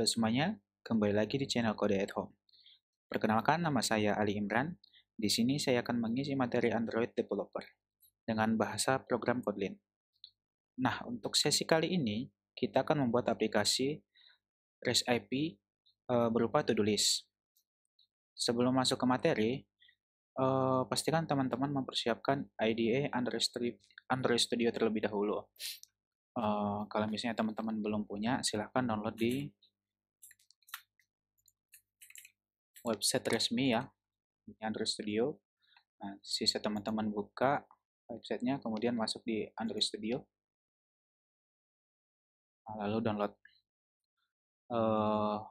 Halo semuanya, kembali lagi di channel Kode at Home. Perkenalkan, nama saya Ali Imran. Di sini saya akan mengisi materi Android Developer dengan bahasa program Kotlin. Nah, untuk sesi kali ini, kita akan membuat aplikasi REST IP e, eh, berupa to-do list. Sebelum masuk ke materi, e, pastikan teman-teman mempersiapkan e IDE Android Studio, terlebih dahulu. Uh, kalau misalnya teman-teman belum punya, silahkan download di website resmi ya ini Android Studio nah sisa teman-teman buka websitenya kemudian masuk di Android Studio nah, lalu download uh,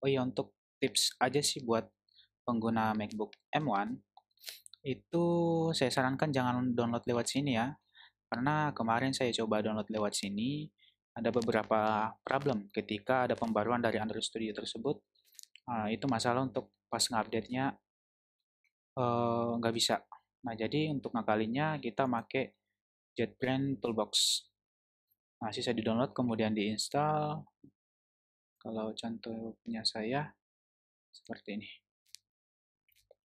oh ya untuk tips aja sih buat pengguna MacBook M1 itu saya sarankan jangan download lewat sini ya karena kemarin saya coba download lewat sini ada beberapa problem ketika ada pembaruan dari Android Studio tersebut nah, itu masalah untuk pas ngupdate-nya eh, nggak uh, bisa nah jadi untuk ngakalinya kita pakai Jetbrain Toolbox nah sisa di download kemudian diinstal kalau contoh punya saya seperti ini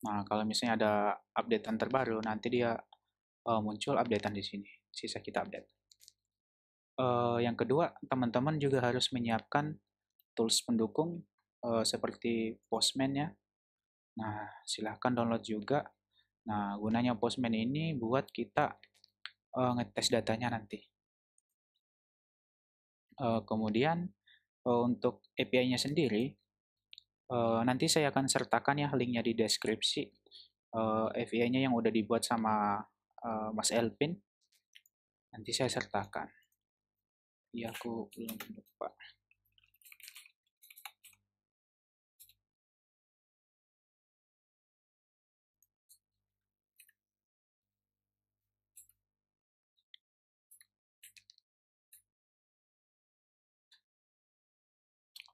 nah kalau misalnya ada updatean terbaru nanti dia uh, muncul updatean di sini sisa kita update uh, yang kedua, teman-teman juga harus menyiapkan tools pendukung uh, seperti Postman ya. Nah, silahkan download juga. Nah, gunanya Postman ini buat kita uh, ngetes datanya nanti. Uh, kemudian uh, untuk API-nya sendiri, uh, nanti saya akan sertakan ya linknya di deskripsi. Uh, API-nya yang udah dibuat sama uh, Mas Elpin. nanti saya sertakan. Ya, aku belum lupa.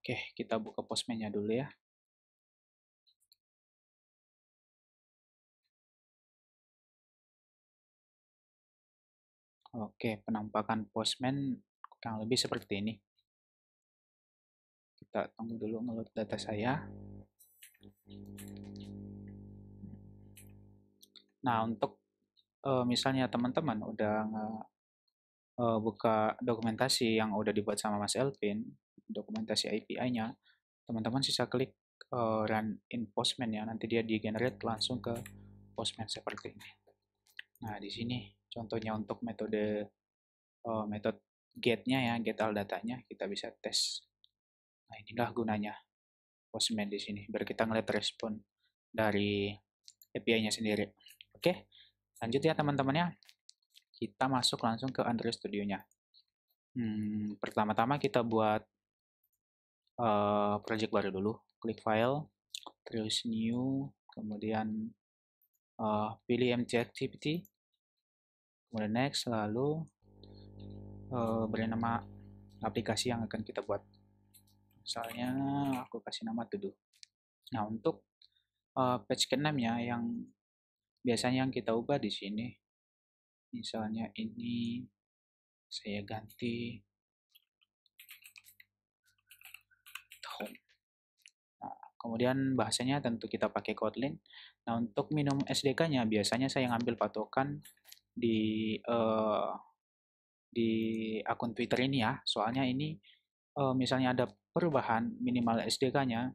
Oke, kita buka postman-nya dulu ya. Oke, penampakan postman kurang lebih seperti ini. Kita tunggu dulu ngeload data saya. Nah, untuk uh, misalnya teman-teman udah uh, buka dokumentasi yang udah dibuat sama Mas Elvin, dokumentasi API-nya, teman-teman sisa klik uh, run in Postman ya, nanti dia di-generate langsung ke Postman seperti ini. Nah, di sini contohnya untuk metode uh, metode get-nya ya, get all datanya kita bisa tes. Nah, inilah gunanya Postman di sini, biar kita ngeliat respon dari API-nya sendiri. Oke, lanjut ya teman-teman ya. Kita masuk langsung ke Android Studio-nya. Hmm, pertama-tama kita buat uh, project baru dulu klik file terus new kemudian uh, pilih Empty activity kemudian next lalu uh, beri nama aplikasi yang akan kita buat misalnya aku kasih nama tuduh nah untuk uh, page ke-6 ya yang biasanya yang kita ubah di sini misalnya ini saya ganti Kemudian bahasanya tentu kita pakai Kotlin. Nah, untuk minimum SDK-nya biasanya saya ngambil patokan di uh, di akun Twitter ini ya. Soalnya ini uh, misalnya ada perubahan minimal SDK-nya,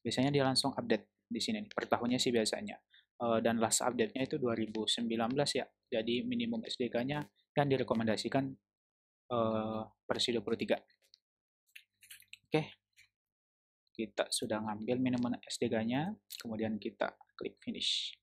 biasanya dia langsung update di sini per tahunnya sih biasanya. Uh, dan last update-nya itu 2019 ya. Jadi minimum SDK-nya yang direkomendasikan uh, per 23. Oke. Okay kita sudah ngambil minimum SDK-nya, kemudian kita klik finish.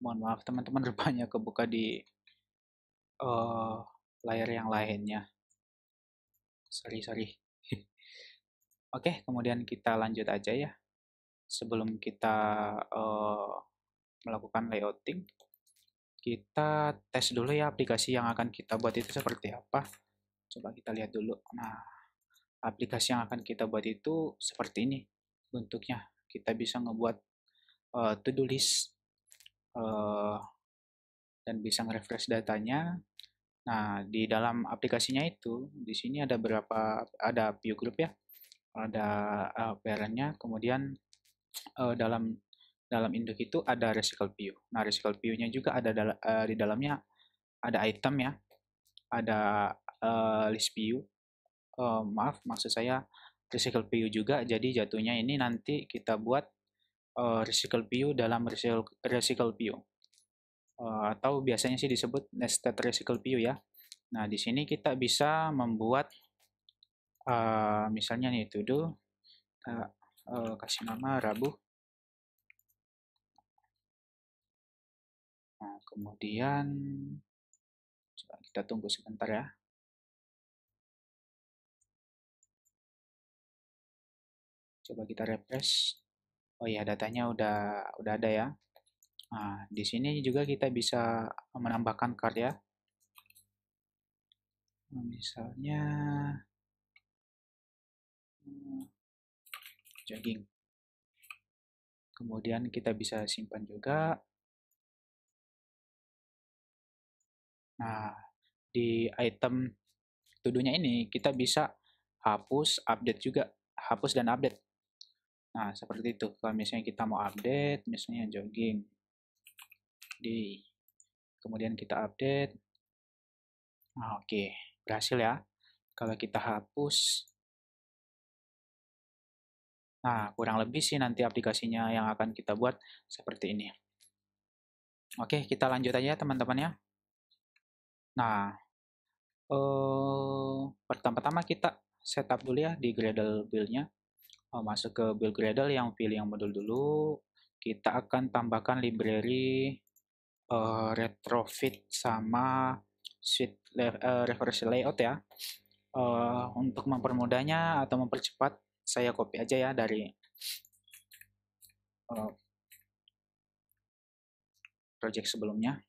mohon maaf teman-teman rupanya kebuka di uh, layar yang lainnya sorry sorry oke okay, kemudian kita lanjut aja ya sebelum kita uh, melakukan layouting kita tes dulu ya aplikasi yang akan kita buat itu seperti apa coba kita lihat dulu nah aplikasi yang akan kita buat itu seperti ini bentuknya kita bisa ngebuat uh, eh, to do list uh, dan bisa nge-refresh datanya. Nah, di dalam aplikasinya itu, di sini ada berapa, ada view group ya, ada uh, parent-nya, kemudian uh, dalam dalam induk itu ada recycle view. Nah, recycle view-nya juga ada dal uh, di dalamnya ada item ya, ada uh, list view. Uh, maaf, maksud saya recycle view juga, jadi jatuhnya ini nanti kita buat uh, recycle view dalam recycle residual view uh, eh, atau biasanya sih disebut nested recycle view ya. Nah di sini kita bisa membuat uh, misalnya nih to do uh, uh, kasih nama Rabu. Nah, kemudian coba kita tunggu sebentar ya. Coba kita refresh. Oh iya, datanya udah udah ada ya. Nah, di sini juga kita bisa menambahkan card ya. Nah, misalnya hmm, jogging. Kemudian kita bisa simpan juga. Nah, di item tuduhnya ini kita bisa hapus, update juga, hapus dan update. Nah, seperti itu. Kalau misalnya kita mau update, misalnya jogging. Di. Kemudian kita update. Nah, oke, okay. berhasil ya. Kalau kita hapus. Nah, kurang lebih sih nanti aplikasinya yang akan kita buat seperti ini. Oke, okay, kita lanjut aja ya, teman-teman ya. Nah, eh, pertama-tama kita setup dulu ya di Gradle build-nya. Eh, masuk ke build Gradle yang pilih yang modul dulu kita akan tambahkan library uh, retrofit sama suite uh, reference layout ya uh, untuk mempermudahnya atau mempercepat saya copy aja ya dari uh, project sebelumnya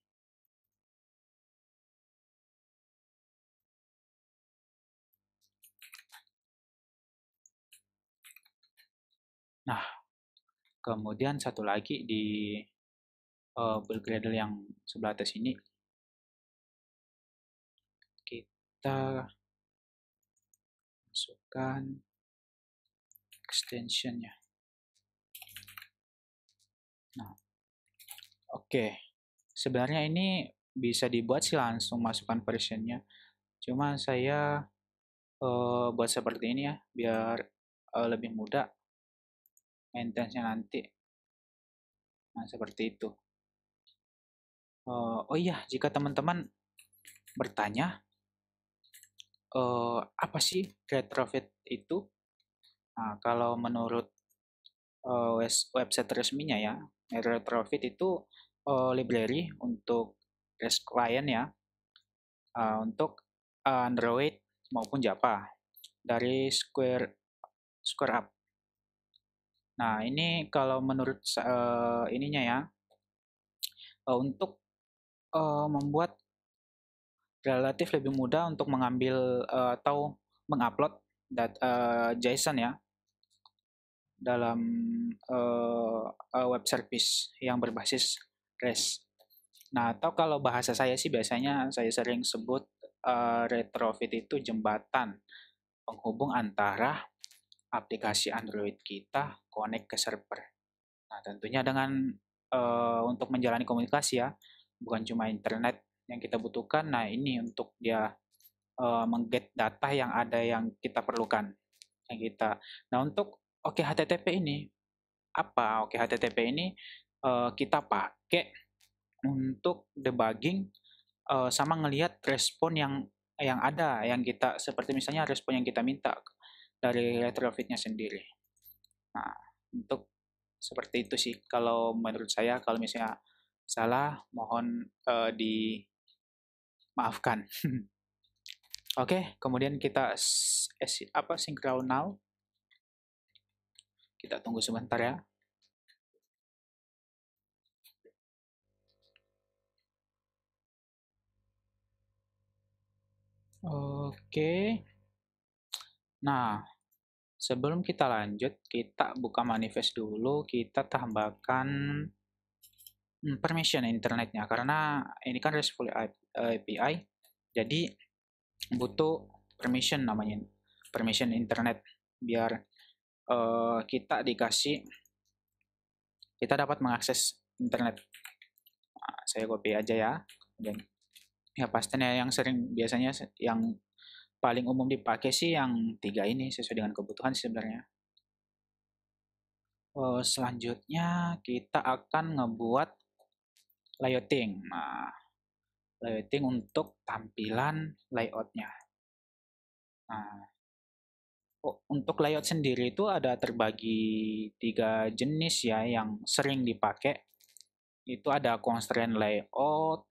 kemudian satu lagi di uh, eh, build gradle yang sebelah atas ini kita masukkan extensionnya nah oke okay. sebenarnya ini bisa dibuat sih langsung masukkan versionnya cuma saya uh, buat seperti ini ya biar uh, lebih mudah maintenance-nya nanti nah seperti itu uh, oh iya jika teman-teman bertanya uh, apa sih retrofit itu nah, kalau menurut uh, website resminya ya retrofit itu uh, library untuk REST client ya uh, untuk Android maupun Java dari Square Square Up Nah, ini kalau menurut uh, ininya ya, uh, untuk uh, membuat relatif lebih mudah untuk mengambil uh, atau mengupload dat, uh, JSON ya dalam uh, uh, web service yang berbasis REST. Nah, atau kalau bahasa saya sih biasanya saya sering sebut uh, retrofit itu jembatan penghubung antara aplikasi Android kita connect ke server. Nah, tentunya dengan uh, untuk menjalani komunikasi ya, bukan cuma internet yang kita butuhkan. Nah, ini untuk dia uh, mengget data yang ada yang kita perlukan yang kita. Nah, untuk Oke okay, HTTP ini apa? Oke okay, HTTP ini uh, kita pakai untuk debugging uh, sama ngelihat respon yang yang ada yang kita seperti misalnya respon yang kita minta dari retrofitnya sendiri. Nah, untuk seperti itu sih kalau menurut saya kalau misalnya salah mohon uh, eh, di Oke, okay, kemudian kita eh, apa sinkron now. Kita tunggu sebentar ya. Oke. Okay. Nah, hmm. sebelum kita lanjut, kita buka manifest dulu, kita tambahkan hmm, permission internetnya karena ini kan RESTful API. Jadi butuh permission namanya, permission internet biar uh, kita dikasih kita dapat mengakses internet. Nah, saya copy aja ya. Dan ya pastinya yang sering biasanya yang paling umum dipakai sih yang tiga ini sesuai dengan kebutuhan sebenarnya. Oh, selanjutnya kita akan ngebuat layouting. Nah, layouting untuk tampilan layoutnya. Nah, oh, untuk layout sendiri itu ada terbagi tiga jenis ya yang sering dipakai. Itu ada constraint layout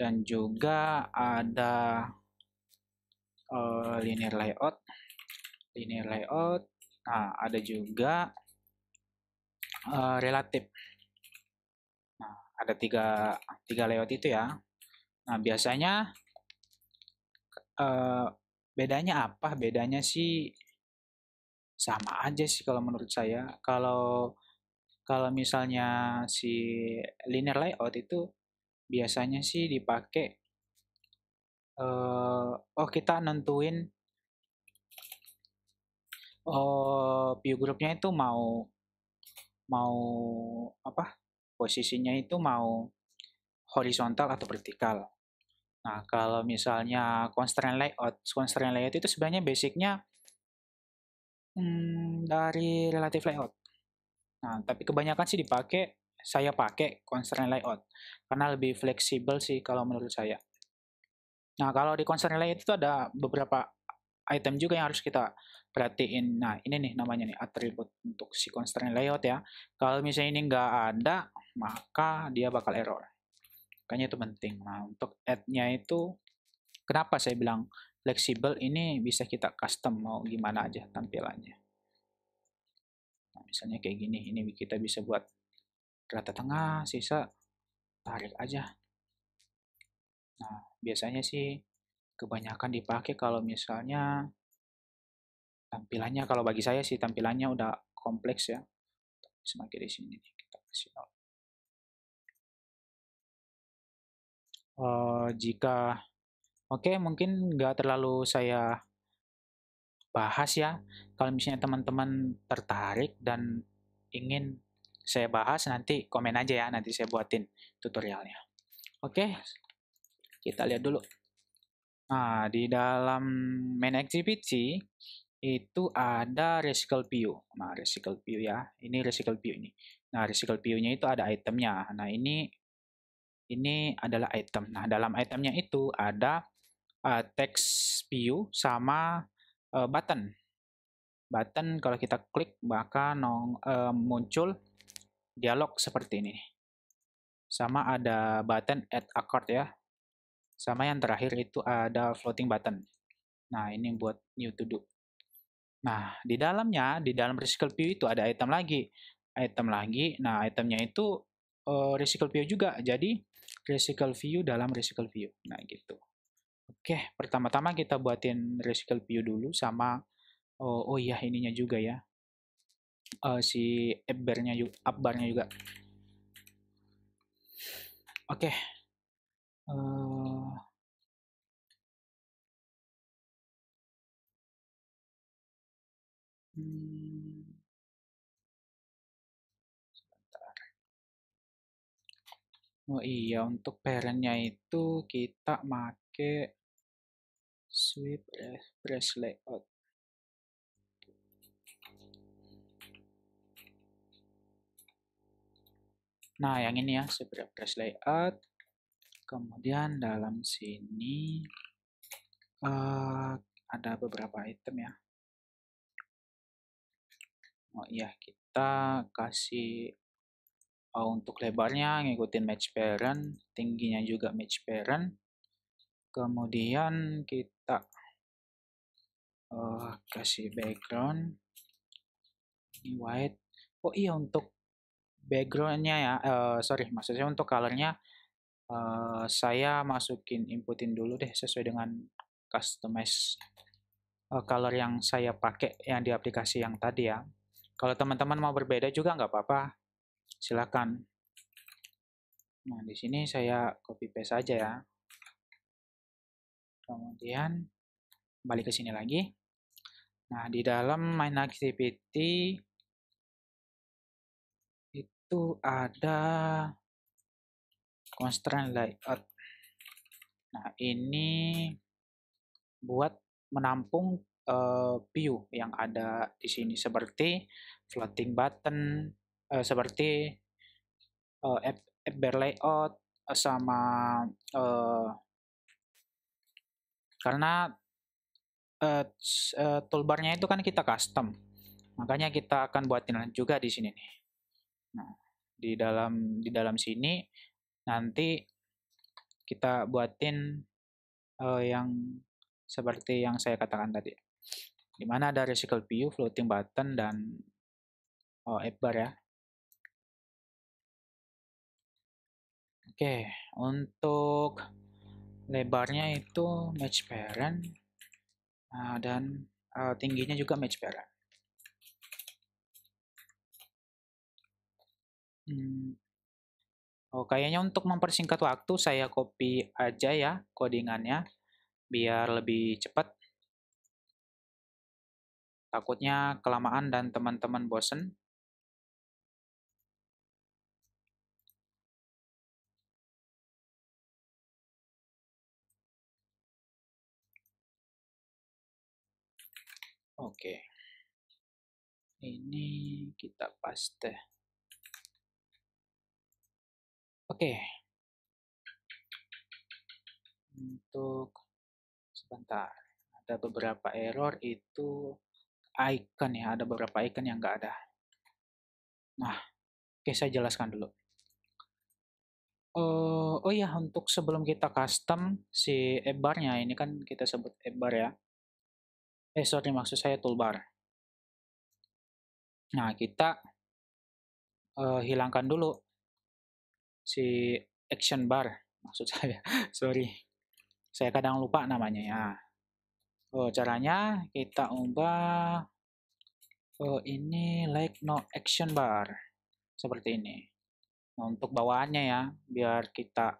dan juga ada Eh, linear layout linear layout nah ada juga uh, relatif nah ada tiga tiga layout itu ya nah biasanya eh, bedanya apa bedanya sih sama aja sih kalau menurut saya kalau kalau misalnya si linear layout itu biasanya sih dipakai uh, oh kita nentuin oh view grupnya itu mau mau apa posisinya itu mau horizontal atau vertikal. Nah, kalau misalnya constraint layout, constraint layout itu sebenarnya basicnya hmm, dari relative layout. Nah, tapi kebanyakan sih dipakai, saya pakai constraint layout karena lebih fleksibel sih kalau menurut saya. Nah, kalau di concern related itu ada beberapa item juga yang harus kita perhatiin. Nah, ini nih namanya nih atribut untuk si constraint layout ya. Kalau misalnya ini nggak ada, maka dia bakal error. Makanya itu penting. Nah, untuk add-nya itu, kenapa saya bilang fleksibel ini bisa kita custom mau gimana aja tampilannya. Nah, misalnya kayak gini, ini kita bisa buat rata tengah, sisa tarik aja. Nah, biasanya sih kebanyakan dipakai kalau misalnya tampilannya kalau bagi saya sih tampilannya udah kompleks ya. Semakin di sini nih kita kasih nol. Uh, eh, jika oke okay, mungkin nggak terlalu saya bahas ya. Kalau misalnya teman-teman tertarik dan ingin saya bahas nanti komen aja ya nanti saya buatin tutorialnya. Oke, okay. Kita lihat dulu. Nah, di dalam main activity itu ada recycle view. Nah, recycle view ya. Ini recycle view ini. Nah, recycle view-nya itu ada itemnya. Nah, ini ini adalah item. Nah, dalam itemnya itu ada uh, text view sama uh, button. Button kalau kita klik maka nong, uh, muncul dialog seperti ini. Sama ada button add a card ya. Sama yang terakhir itu ada floating button. Nah, ini buat new to do. Nah, di dalamnya, di dalam recycle view itu ada item lagi. Item lagi, nah itemnya itu uh, eh, recycle view juga. Jadi, recycle view dalam recycle view. Nah, gitu. Oke, pertama-tama kita buatin recycle view dulu sama, oh, oh iya ininya juga ya. Uh, si app bar-nya juga, bar juga. Oke. Uh, Hmm. Oh iya, untuk parentnya itu kita make sweep press eh, layout. Oh. Nah, yang ini ya, sweep press layout. Kemudian dalam sini uh, ada beberapa item ya oh iya kita kasih oh, untuk lebarnya ngikutin match parent, tingginya juga match parent. Kemudian kita oh, kasih background ini white. Oh iya untuk backgroundnya ya, uh, sorry maksudnya untuk colornya uh, saya masukin inputin dulu deh sesuai dengan customize uh, color yang saya pakai yang di aplikasi yang tadi ya. Kalau teman-teman mau berbeda juga nggak apa-apa, silakan. Nah, di sini saya copy paste aja ya. Kemudian balik ke sini lagi. Nah, di dalam main activity itu ada constraint layout. Nah, ini buat menampung Eh, view yang ada di sini seperti floating button, uh, seperti uh, app, app bar layout sama uh, karena uh, toolbarnya itu kan kita custom, makanya kita akan buatin juga di sini nih. Nah, di dalam di dalam sini nanti kita buatin uh, yang seperti yang saya katakan tadi di mana ada recycle view, floating button, dan oh, app bar ya. Oke, untuk lebarnya itu match parent nah, dan uh, tingginya juga match parent. Hmm. Oh, kayaknya untuk mempersingkat waktu saya copy aja ya codingannya biar lebih cepat. Takutnya kelamaan dan teman-teman bosen. Oke. Ini kita paste. Oke. Untuk sebentar. Ada beberapa error itu icon ya, ada beberapa icon yang nggak ada. Nah, oke saya jelaskan dulu. Uh, oh ya, untuk sebelum kita custom si e-barnya, ini kan kita sebut ebar ya. Eh, sorry, maksud saya toolbar. Nah, kita uh, hilangkan dulu si action bar, maksud saya. sorry, saya kadang lupa namanya ya. Oh, caranya kita ubah oh, ini like no action bar seperti ini. Nah, untuk bawaannya ya, biar kita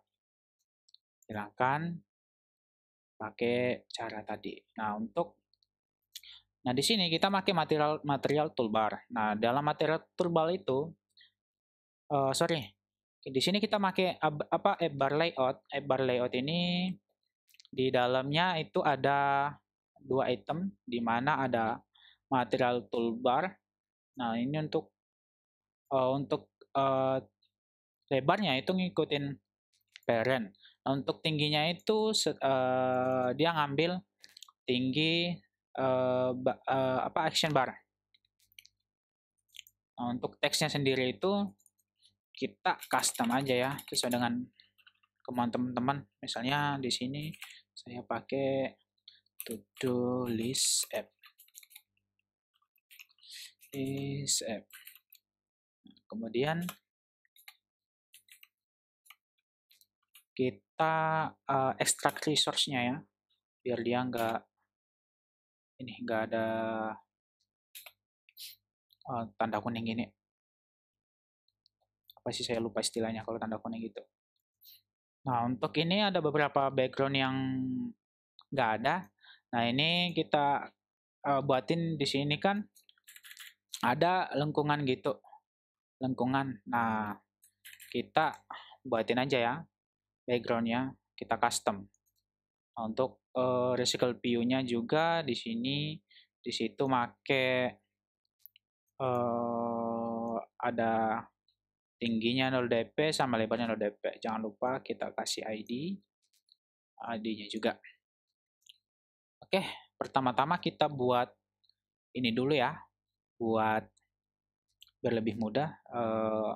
hilangkan pakai cara tadi. Nah, untuk Nah, di sini kita pakai material material toolbar. Nah, dalam material toolbar itu uh, sorry. Di sini kita pakai apa app bar layout. App bar layout ini di dalamnya itu ada dua item di mana ada material toolbar. Nah, ini untuk uh, untuk uh, lebarnya itu ngikutin parent. Nah, untuk tingginya itu uh, dia ngambil tinggi uh, uh, apa action bar. Nah, untuk teksnya sendiri itu kita custom aja ya sesuai dengan kemauan teman-teman. Misalnya di sini saya pakai to do list app list app kemudian kita uh, eh, ekstrak resource-nya ya biar dia nggak ini nggak ada uh, tanda kuning ini apa sih saya lupa istilahnya kalau tanda kuning itu. nah untuk ini ada beberapa background yang nggak ada Nah, ini kita uh, buatin di sini kan ada lengkungan gitu. Lengkungan. Nah, kita buatin aja ya backgroundnya kita custom. Nah, untuk uh, recycle view-nya juga di sini di situ make uh, ada tingginya 0 dp sama lebarnya 0 dp. Jangan lupa kita kasih ID ID-nya juga. Oke, pertama-tama kita buat ini dulu ya, buat berlebih mudah uh,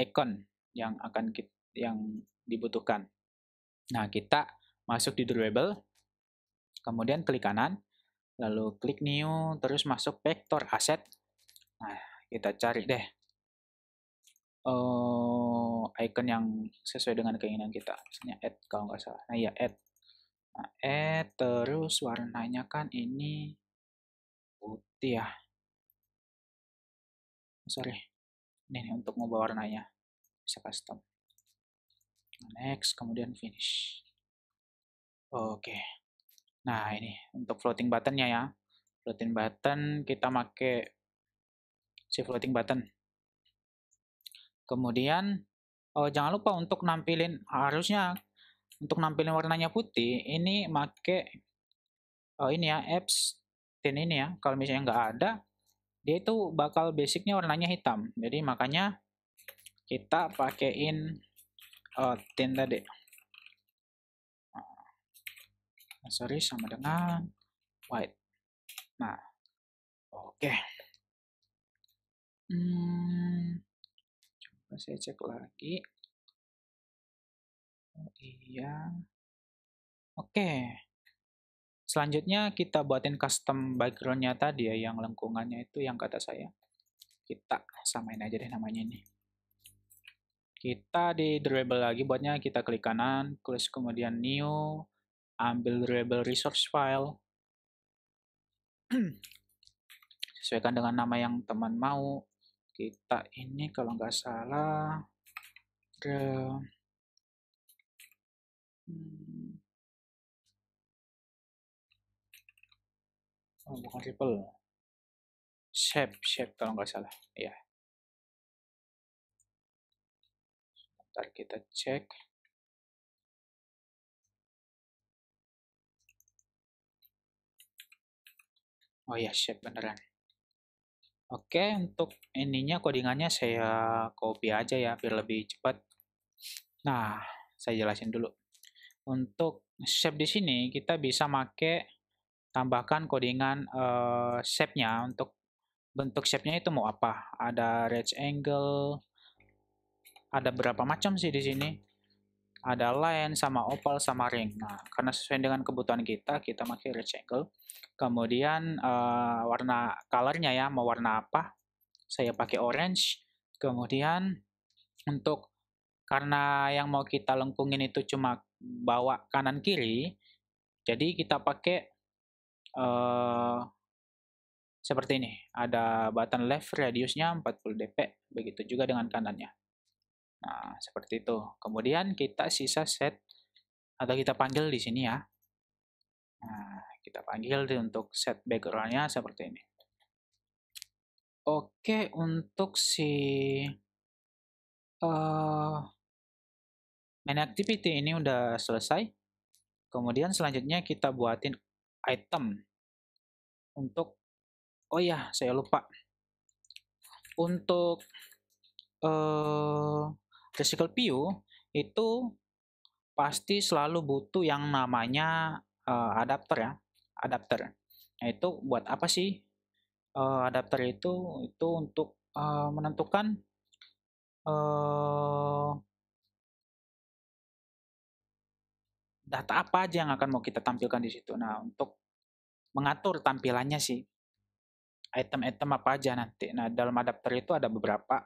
icon yang akan kita, yang dibutuhkan. Nah, kita masuk di drawable, kemudian klik kanan, lalu klik new, terus masuk vector asset. Nah, kita cari deh uh, icon yang sesuai dengan keinginan kita. Misalnya add kalau nggak salah. Nah, ya add eh terus warnanya kan ini putih ya. Oh, sorry. Ini nih untuk mengubah warnanya. Bisa custom. Next, kemudian finish. Oke. Nah, ini untuk floating buttonnya ya. Floating button kita make si floating button. Kemudian oh, jangan lupa untuk nampilin harusnya untuk nampilin warnanya putih ini make oh ini ya apps dan ini ya kalau misalnya nggak ada dia itu bakal basicnya warnanya hitam jadi makanya kita pakaiin oh, eh, tint tadi nah, sorry sama dengan white nah oke okay. hmm, coba saya cek lagi iya oke selanjutnya kita buatin custom backgroundnya tadi ya yang lengkungannya itu yang kata saya kita samain aja deh namanya ini kita di drawable lagi buatnya kita klik kanan klik kemudian new ambil drawable resource file sesuaikan dengan nama yang teman mau kita ini kalau nggak salah draw hmm. oh, bukan ripple shape shape kalau nggak salah ya sebentar kita cek oh ya shape beneran Oke, untuk ininya codingannya saya copy aja ya biar lebih cepat. Nah, saya jelasin dulu. Untuk shape di sini kita bisa make tambahkan kodingan uh, eh, shape-nya untuk bentuk shape-nya itu mau apa. Ada angle ada berapa macam sih di sini. Ada line sama oval sama ring. Nah, karena sesuai dengan kebutuhan kita, kita pakai angle Kemudian uh, warna colornya ya, mau warna apa? Saya pakai orange. Kemudian untuk karena yang mau kita lengkungin itu cuma bawa kanan kiri jadi kita pakai uh, seperti ini ada button left radiusnya 40 dp begitu juga dengan kanannya nah seperti itu kemudian kita sisa set atau kita panggil di sini ya nah, kita panggil untuk set backgroundnya seperti ini oke untuk si uh, main activity ini udah selesai. Kemudian selanjutnya kita buatin item untuk oh ya saya lupa untuk uh, recycle view itu pasti selalu butuh yang namanya uh, adapter ya adapter nah itu buat apa sih uh, adapter itu itu untuk uh, menentukan uh, data apa aja yang akan mau kita tampilkan di situ. Nah, untuk mengatur tampilannya sih item-item apa aja nanti. Nah, dalam adapter itu ada beberapa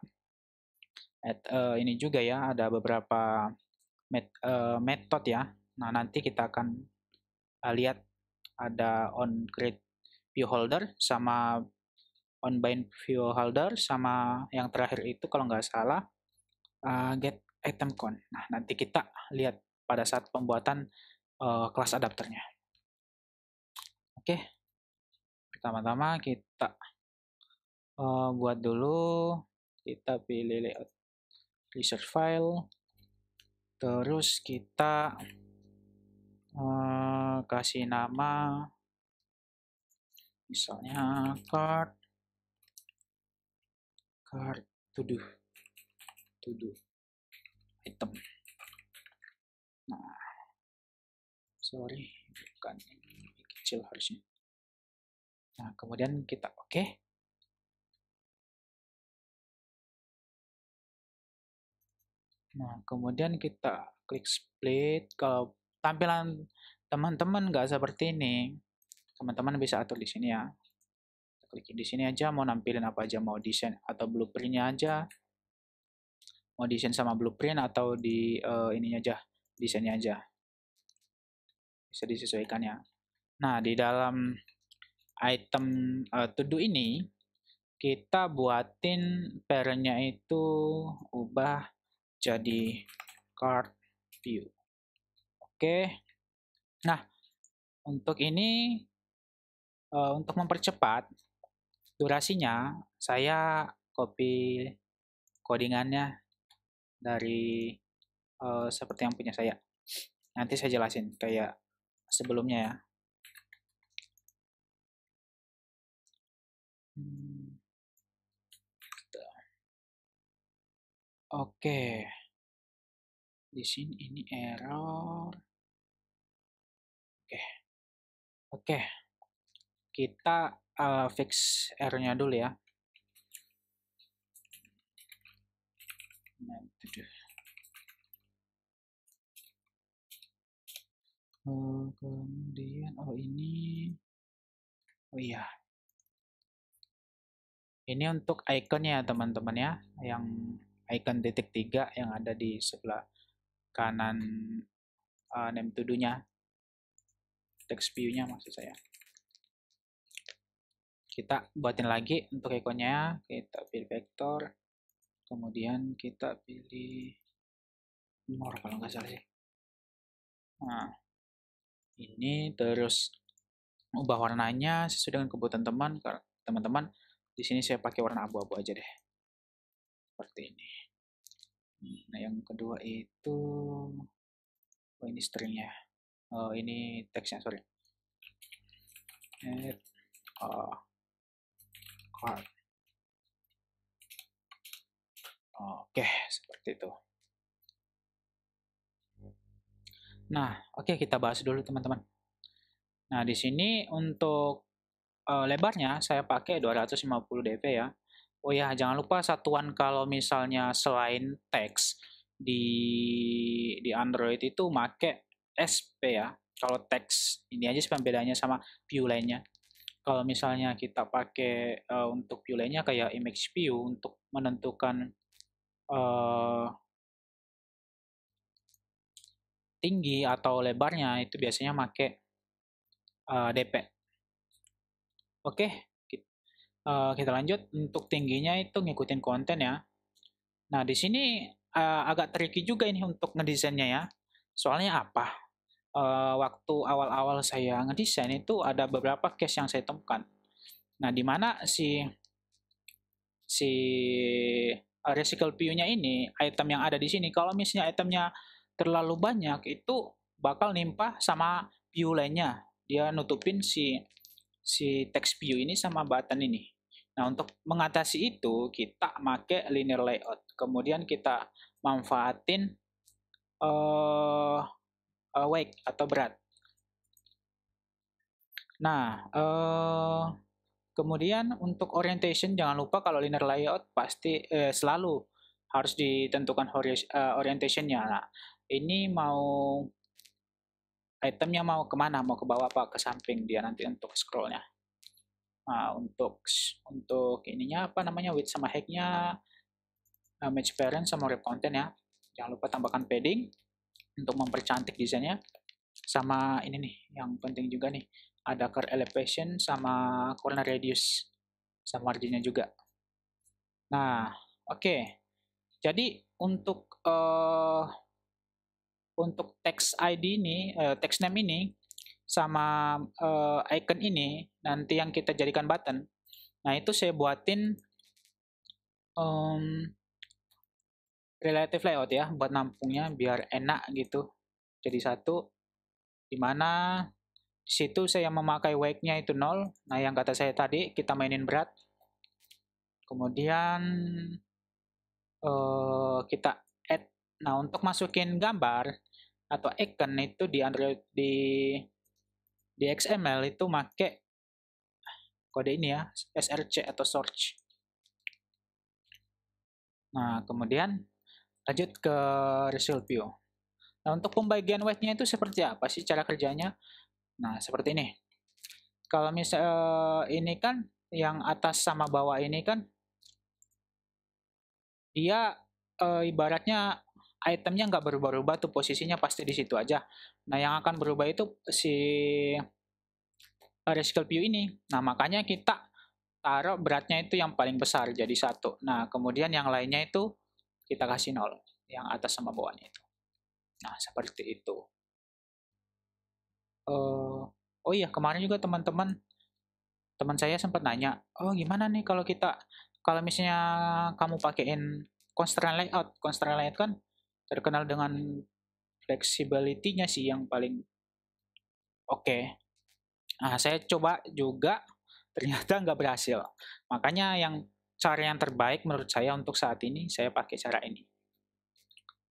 at, uh, eh, ini juga ya, ada beberapa met, uh, metode ya. Nah, nanti kita akan uh, lihat ada on create view holder sama on bind view holder sama yang terakhir itu kalau nggak salah uh, get item con. Nah, nanti kita lihat pada saat pembuatan uh, kelas adapternya. Oke, pertama-tama kita uh, buat dulu, kita pilih layout research file, terus kita uh, kasih nama, misalnya card, card to do, to do item nah sorry bukan ini kecil harusnya nah kemudian kita oke okay. nah kemudian kita klik split kalau tampilan teman-teman nggak seperti ini teman-teman bisa atur di sini ya klik di sini aja mau nampilin apa aja mau desain atau blueprintnya aja mau desain sama blueprint atau di uh, ininya aja desainnya aja bisa disesuaikan ya nah di dalam item uh, to do ini kita buatin pernya itu ubah jadi card view oke nah untuk ini uh, untuk mempercepat durasinya saya copy codingannya dari Eh, seperti yang punya saya. Nanti saya jelasin kayak sebelumnya ya. Hmm. Oke. Di sini ini error. Oke. Oke. Kita uh, fix errornya dulu ya. Eh, kemudian oh ini oh iya ini untuk ikonnya ya, teman-teman ya yang icon titik tiga yang ada di sebelah kanan uh, name to do nya text view nya maksud saya kita buatin lagi untuk ikonnya ya. kita pilih vector kemudian kita pilih more kalau nggak salah sih ya. nah ini terus ubah warnanya sesuai dengan kebutuhan teman teman-teman di sini saya pakai warna abu-abu aja deh seperti ini hmm, nah yang kedua itu oh ini stringnya oh ini teksnya sorry add oh, card oke okay, seperti itu Nah, oke okay, kita bahas dulu teman-teman. Nah, di sini untuk uh, lebarnya saya pakai 250 dp ya. Oh ya, jangan lupa satuan kalau misalnya selain teks di di Android itu make SP ya. Kalau teks ini aja sih pembedanya sama view lainnya. Kalau misalnya kita pakai uh, untuk view lainnya kayak image view untuk menentukan uh, tinggi atau lebarnya itu biasanya make uh, eh, DP. Oke, okay. uh, eh, kita lanjut untuk tingginya itu ngikutin konten ya. Nah di sini uh, agak tricky juga ini untuk ngedesainnya ya. Soalnya apa? Uh, waktu awal-awal saya ngedesain itu ada beberapa case yang saya temukan. Nah di mana si si uh, view-nya ini item yang ada di sini. Kalau misalnya itemnya terlalu banyak itu bakal nimpah sama view lainnya. Dia nutupin si si text view ini sama button ini. Nah, untuk mengatasi itu kita make linear layout. Kemudian kita manfaatin uh, uh, weight atau berat. Nah, uh, kemudian untuk orientation jangan lupa kalau linear layout pasti eh, selalu harus ditentukan orientationnya. Nah, ini mau itemnya mau kemana mau ke bawah apa ke samping dia nanti untuk scrollnya nah, untuk untuk ininya apa namanya width sama hacknya uh, match parent sama rep content ya jangan lupa tambahkan padding untuk mempercantik desainnya sama ini nih yang penting juga nih ada curve elevation sama corner radius sama marginnya juga nah oke okay. jadi untuk uh, untuk text ID ini, uh, eh, text name ini sama uh, icon ini nanti yang kita jadikan button. Nah, itu saya buatin um, relative layout ya buat nampungnya biar enak gitu. Jadi satu di mana situ saya memakai wake-nya itu nol. Nah, yang kata saya tadi kita mainin berat. Kemudian uh, kita Nah, untuk masukin gambar atau icon itu di Android di di XML itu make kode ini ya, src atau search. Nah, kemudian lanjut ke result view. Nah, untuk pembagian weight-nya itu seperti apa sih cara kerjanya? Nah, seperti ini. Kalau misalnya eh, ini kan yang atas sama bawah ini kan dia e, ibaratnya itemnya nggak berubah-ubah tuh posisinya pasti di situ aja. Nah yang akan berubah itu si residual view ini. Nah makanya kita taruh beratnya itu yang paling besar jadi satu. Nah kemudian yang lainnya itu kita kasih nol yang atas sama bawahnya itu. Nah seperti itu. Uh, oh iya kemarin juga teman-teman teman saya sempat nanya, oh gimana nih kalau kita kalau misalnya kamu pakaiin constraint layout, constraint layout kan terkenal dengan flexibility-nya sih yang paling oke. Okay. Nah, saya coba juga ternyata nggak berhasil. Makanya yang cara yang terbaik menurut saya untuk saat ini saya pakai cara ini.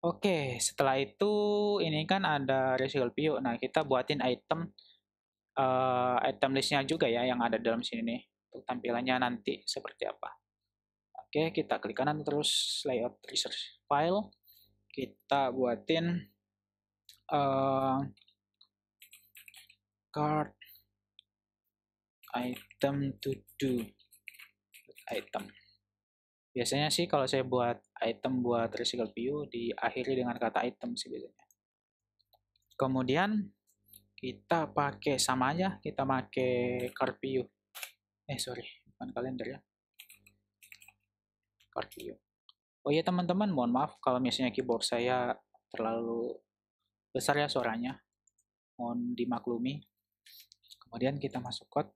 Oke, setelah itu ini kan ada residual view. Nah, kita buatin item uh, item listnya juga ya yang ada dalam sini nih. Untuk tampilannya nanti seperti apa. Oke, kita klik kanan terus layout research file kita buatin uh, card item to do item biasanya sih kalau saya buat item buat recycle view diakhiri dengan kata item sih biasanya kemudian kita pakai sama aja kita pakai card view eh sorry bukan kalender ya card view Oh iya teman-teman, mohon maaf kalau misalnya keyboard saya terlalu besar ya suaranya. Mohon dimaklumi. Kemudian kita masuk code.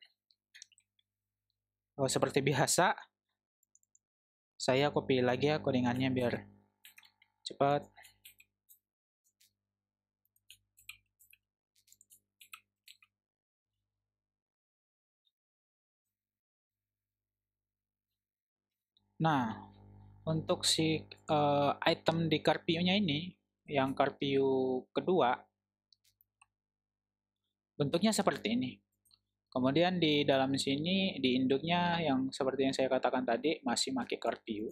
Oh, seperti biasa, saya copy lagi ya codingannya biar cepat. Nah, untuk si uh, item di Carpio-nya ini, yang Carpio kedua, bentuknya seperti ini. Kemudian di dalam sini, di induknya yang seperti yang saya katakan tadi, masih pakai Carpio.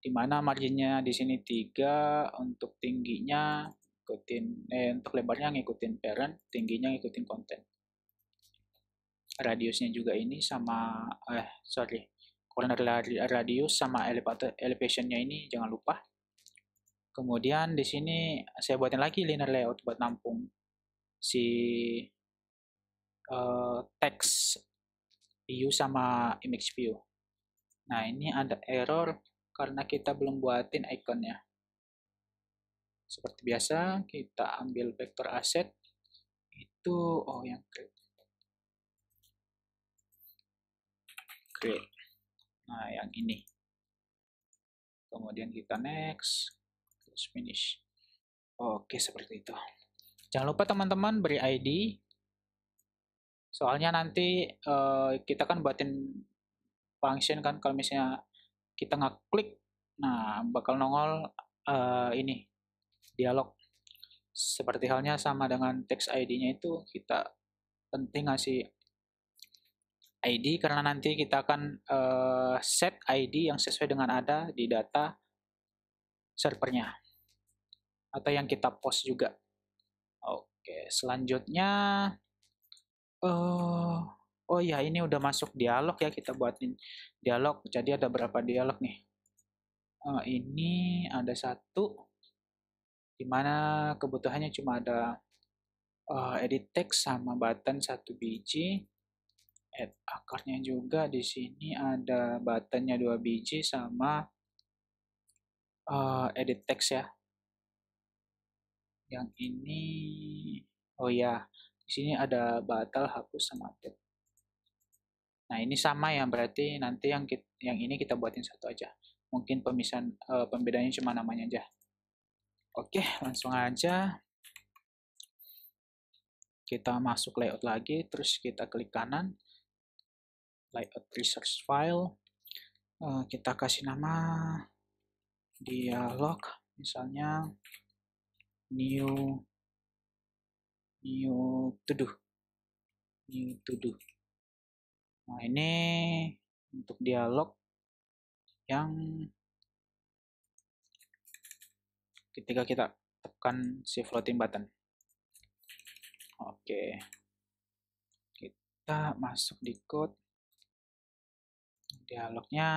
Di mana marginnya di sini tiga untuk tingginya ikutin eh, untuk lebarnya ngikutin parent, tingginya ngikutin konten. Radiusnya juga ini sama, eh sorry, Corner radius sama elevator elevationnya ini jangan lupa kemudian di sini saya buatin lagi linear layout buat nampung si uh, text view sama image view nah ini ada error karena kita belum buatin ikonnya seperti biasa kita ambil vector asset itu oh yang create create Nah, yang ini. Kemudian kita next, terus finish. Oke, seperti itu. Jangan lupa teman-teman beri ID. Soalnya nanti uh, kita kan buatin function kan kalau misalnya kita nggak klik, nah bakal nongol uh, ini dialog. Seperti halnya sama dengan text ID-nya itu kita penting ngasih ID karena nanti kita akan uh, set ID yang sesuai dengan ada di data servernya atau yang kita post juga. Oke, selanjutnya uh, oh ya ini udah masuk dialog ya kita buatin dialog. Jadi ada berapa dialog nih? Uh, ini ada satu dimana kebutuhannya cuma ada uh, edit text sama button satu biji add akarnya juga di sini ada buttonnya dua biji sama uh, edit text ya yang ini oh ya di sini ada batal hapus sama edit. nah ini sama ya berarti nanti yang kita, yang ini kita buatin satu aja mungkin pemisahan uh, pembedanya cuma namanya aja oke langsung aja kita masuk layout lagi terus kita klik kanan Like a research file eh, kita kasih nama dialog misalnya new new to do new to do nah ini untuk dialog yang ketika kita tekan si floating button oke kita masuk di code dialognya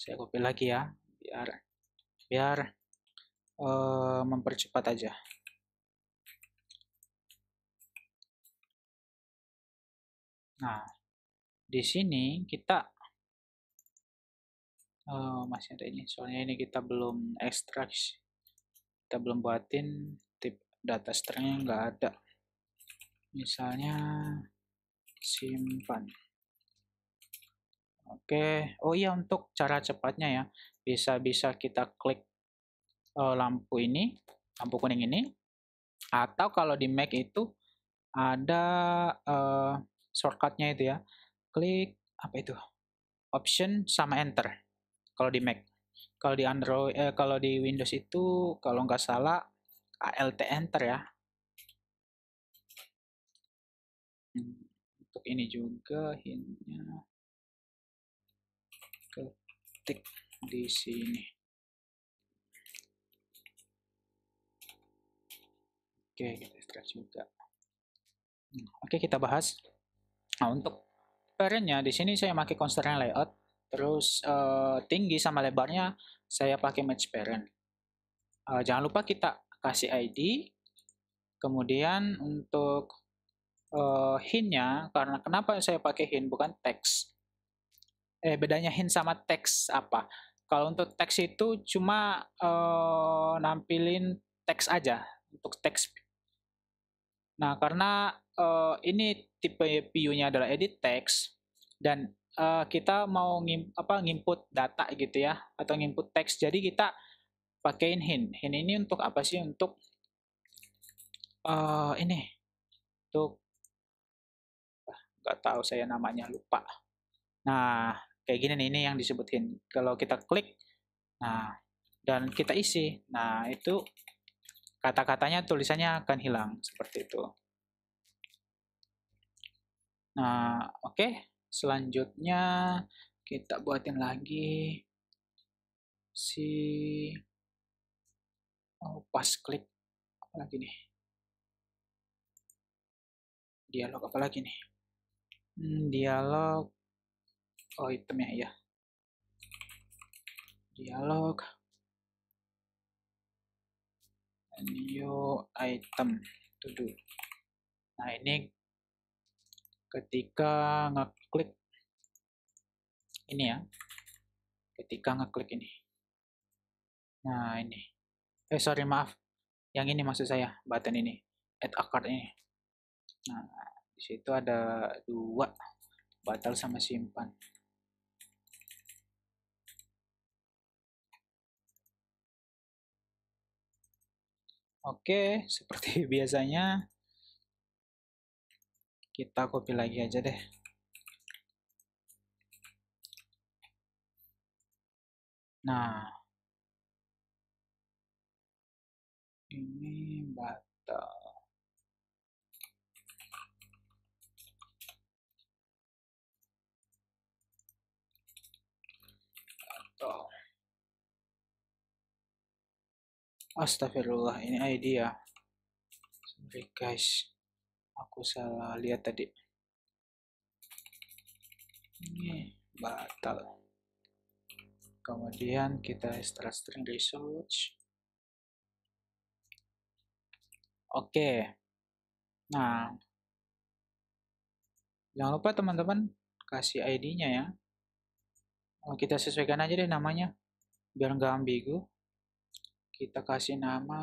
saya copy lagi ya biar biar uh, mempercepat aja nah di sini kita uh, masih ada ini soalnya ini kita belum ekstraksi kita belum buatin tip data stringnya nggak ada misalnya simpan oke oh iya untuk cara cepatnya ya bisa-bisa kita klik uh, lampu ini lampu kuning ini atau kalau di Mac itu ada uh, shortcutnya itu ya klik apa itu option sama enter kalau di Mac kalau di Android eh, kalau di Windows itu kalau nggak salah ALT Enter ya hmm, untuk ini juga hintnya ketik di sini oke kita refresh juga hmm, oke kita bahas nah untuk parentnya di sini saya pakai constraint layout Terus uh, tinggi sama lebarnya saya pakai match parent. Uh, jangan lupa kita kasih ID. Kemudian untuk uh, eh, hintnya, karena kenapa saya pakai hint bukan text. Eh bedanya hint sama text apa? Kalau untuk teks itu cuma uh, nampilin teks aja untuk teks. Nah, karena uh, ini tipe view-nya adalah edit text dan uh, kita mau ngim, apa nginput data gitu ya atau nginput teks. Jadi kita pakein hint. Hint ini untuk apa sih? Untuk uh, ini untuk ah, nggak tahu saya namanya lupa. Nah, kayak gini nih ini yang disebutin. Kalau kita klik nah dan kita isi. Nah, itu kata-katanya tulisannya akan hilang seperti itu. Nah, oke. Okay selanjutnya kita buatin lagi si oh, pas klik apa lagi nih dialog apa lagi nih hmm, dialog oh itemnya ya iya. dialog new item to do nah ini ketika nge ini ya ketika ngeklik ini nah ini eh sorry maaf yang ini maksud saya button ini add a card ini nah di situ ada dua batal sama simpan Oke, seperti biasanya kita copy lagi aja deh. Nah, hmm. ini batal. Astagfirullah, ini idea ya. Sorry guys, aku salah lihat tadi. Ini batal kemudian kita extract string research oke okay. nah jangan lupa teman-teman kasih ID-nya ya nah, kita sesuaikan aja deh namanya biar nggak ambigu kita kasih nama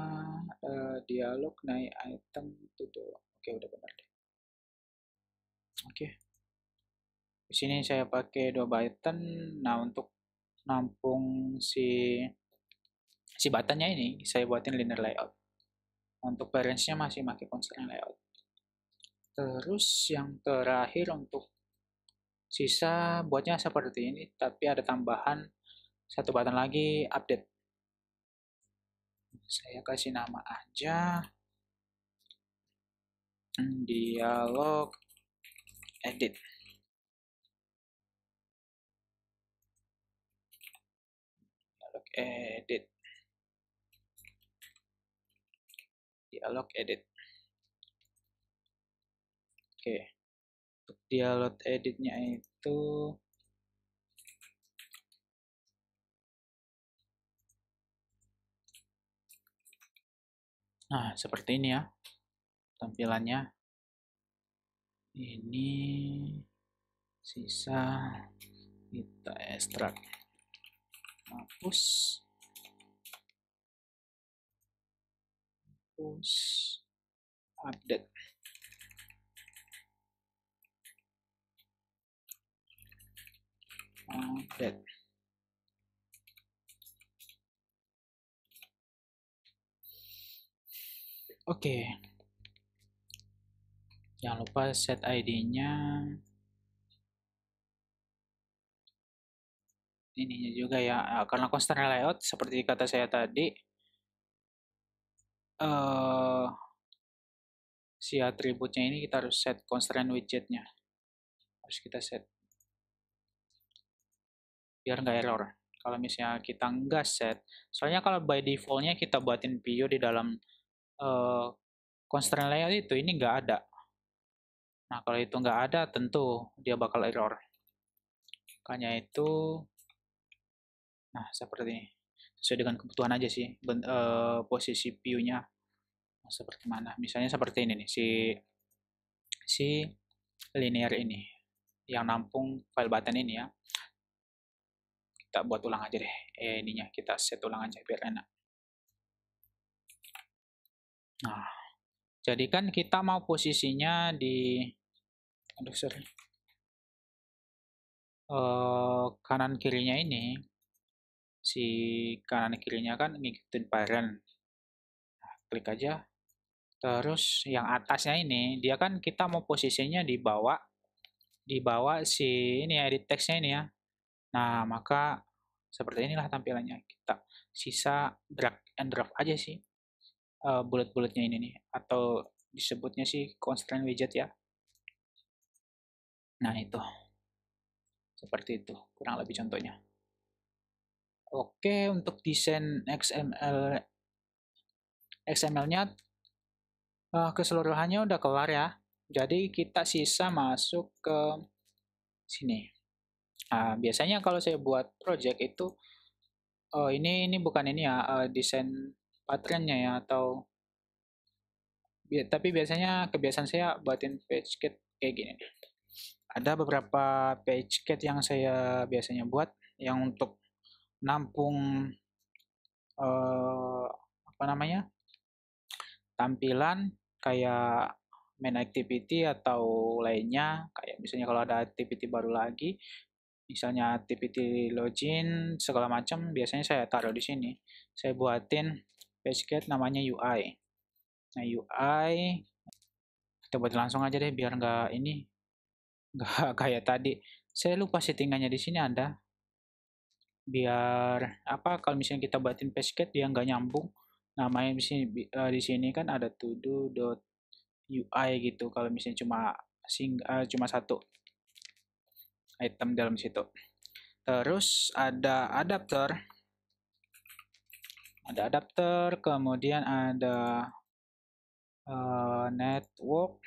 uh, dialog naik item tutup oke okay, udah benar deh oke okay. di sini saya pakai dua button nah untuk nampung si si buttonnya ini saya buatin linear layout untuk variance nya masih pakai constraint layout terus yang terakhir untuk sisa buatnya seperti ini tapi ada tambahan satu button lagi update saya kasih nama aja dialog edit edit dialog edit oke untuk dialog editnya itu nah seperti ini ya tampilannya ini sisa kita ekstrak hapus hapus update update oke okay. jangan lupa set ID-nya ininya juga ya karena constant layout seperti kata saya tadi uh, si atributnya ini kita harus set constraint widgetnya harus kita set biar nggak error kalau misalnya kita nggak set soalnya kalau by defaultnya kita buatin view di dalam uh, constraint layout itu ini nggak ada nah kalau itu nggak ada tentu dia bakal error makanya itu Nah, seperti ini. Sesuai dengan kebutuhan aja sih ben, e, posisi view-nya nah, seperti mana. Misalnya seperti ini nih, si si linear ini yang nampung file button ini ya. Kita buat ulang aja deh eh, ininya, kita set ulang aja biar enak. Nah, jadi kan kita mau posisinya di aduh sorry. Uh, kanan kirinya ini si kanan kirinya kan ngikutin parent nah, klik aja terus yang atasnya ini dia kan kita mau posisinya di bawah di bawah si ini ya edit textnya ini ya nah maka seperti inilah tampilannya kita sisa drag and drop aja sih uh, eh, bullet-bulletnya ini nih atau disebutnya sih constraint widget ya nah itu seperti itu kurang lebih contohnya Oke, untuk desain XML XML-nya uh, eh, keseluruhannya udah kelar ya. Jadi kita sisa masuk ke sini. Nah, biasanya kalau saya buat project itu oh ini ini bukan ini ya uh, desain patternnya ya atau bi tapi biasanya kebiasaan saya buatin page kit kayak gini. Ada beberapa page kit yang saya biasanya buat yang untuk nampung eh, apa namanya tampilan kayak main activity atau lainnya kayak misalnya kalau ada activity baru lagi misalnya activity login segala macam biasanya saya taruh di sini saya buatin basket namanya UI nah UI kita buat langsung aja deh biar nggak ini nggak kayak tadi saya lupa settingannya di sini ada biar apa kalau misalnya kita buatin pesket dia nggak nyambung namanya di sini uh, di sini kan ada todo dot UI gitu kalau misalnya cuma sing uh, cuma satu item dalam situ terus ada adapter ada adapter kemudian ada uh, network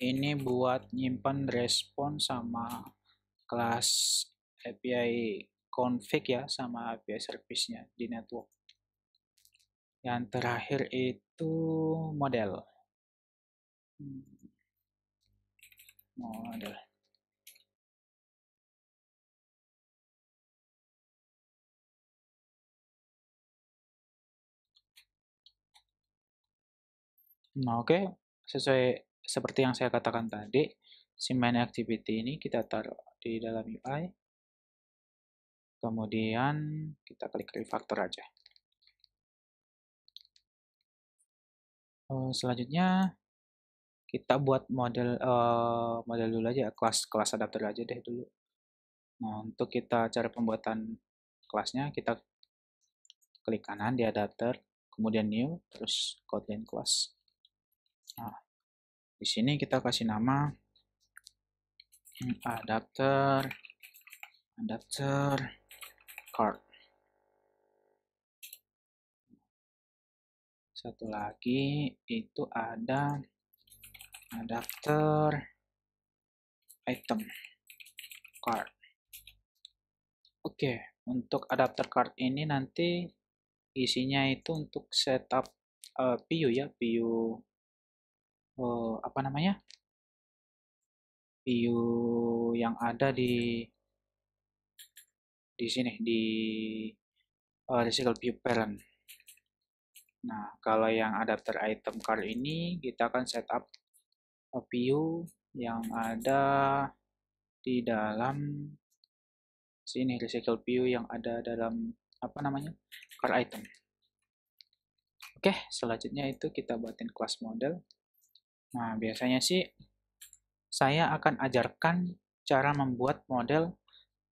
ini buat nyimpan respon sama kelas API hmm. config ya sama API service-nya di network. Yang terakhir itu model. Hmm. Model. Nah, oke, okay. sesuai seperti yang saya katakan tadi, si main activity ini kita taruh di dalam UI. Kemudian kita klik refactor aja. Eh, selanjutnya kita buat model uh, model dulu aja kelas kelas adapter aja deh dulu. Nah, untuk kita cara pembuatan kelasnya kita klik kanan di adapter, kemudian new, terus Kotlin class. Nah, di sini kita kasih nama hmm, adapter adapter card satu lagi itu ada adapter item card oke okay, untuk adapter card ini nanti isinya itu untuk setup uh, eh, PU ya PU uh, eh, apa namanya PU yang ada di di sini di uh, eh, Recycle View Parent. Nah, kalau yang adapter item card ini kita akan setup view yang ada di dalam sini recycle view yang ada dalam apa namanya card item. Oke, selanjutnya itu kita buatin kelas model. Nah, biasanya sih saya akan ajarkan cara membuat model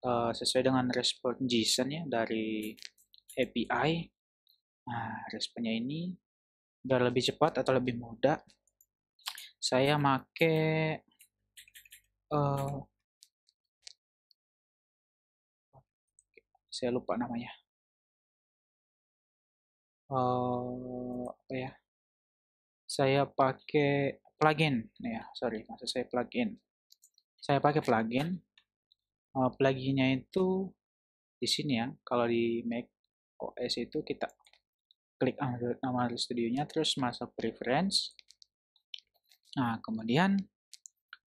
Eh, sesuai dengan respon JSON ya dari API. Nah, responnya ini biar lebih cepat atau lebih mudah. Saya pakai uh, eh, saya lupa namanya. Uh, apa ya? Saya pakai plugin nah, ya, sorry, maksud saya plugin. Saya pakai plugin uh, pluginnya itu di sini ya kalau di Mac OS itu kita klik nama studionya terus masuk preference nah kemudian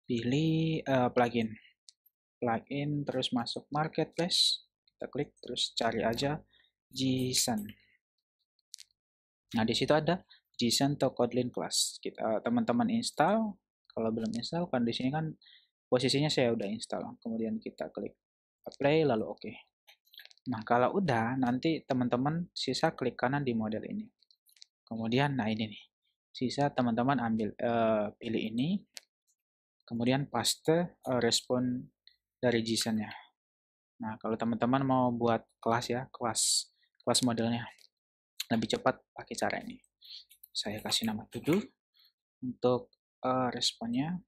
pilih uh, plugin plugin terus masuk marketplace kita klik terus cari aja JSON nah di situ ada JSON to Kotlin class kita teman-teman install kalau belum install kan di sini kan posisinya saya udah install kemudian kita klik apply lalu oke okay. nah kalau udah nanti teman-teman sisa klik kanan di model ini kemudian nah ini nih sisa teman-teman ambil uh, pilih ini kemudian paste uh, respon dari JSON-nya nah kalau teman-teman mau buat kelas ya kelas kelas modelnya lebih cepat pakai cara ini saya kasih nama judul untuk uh, responnya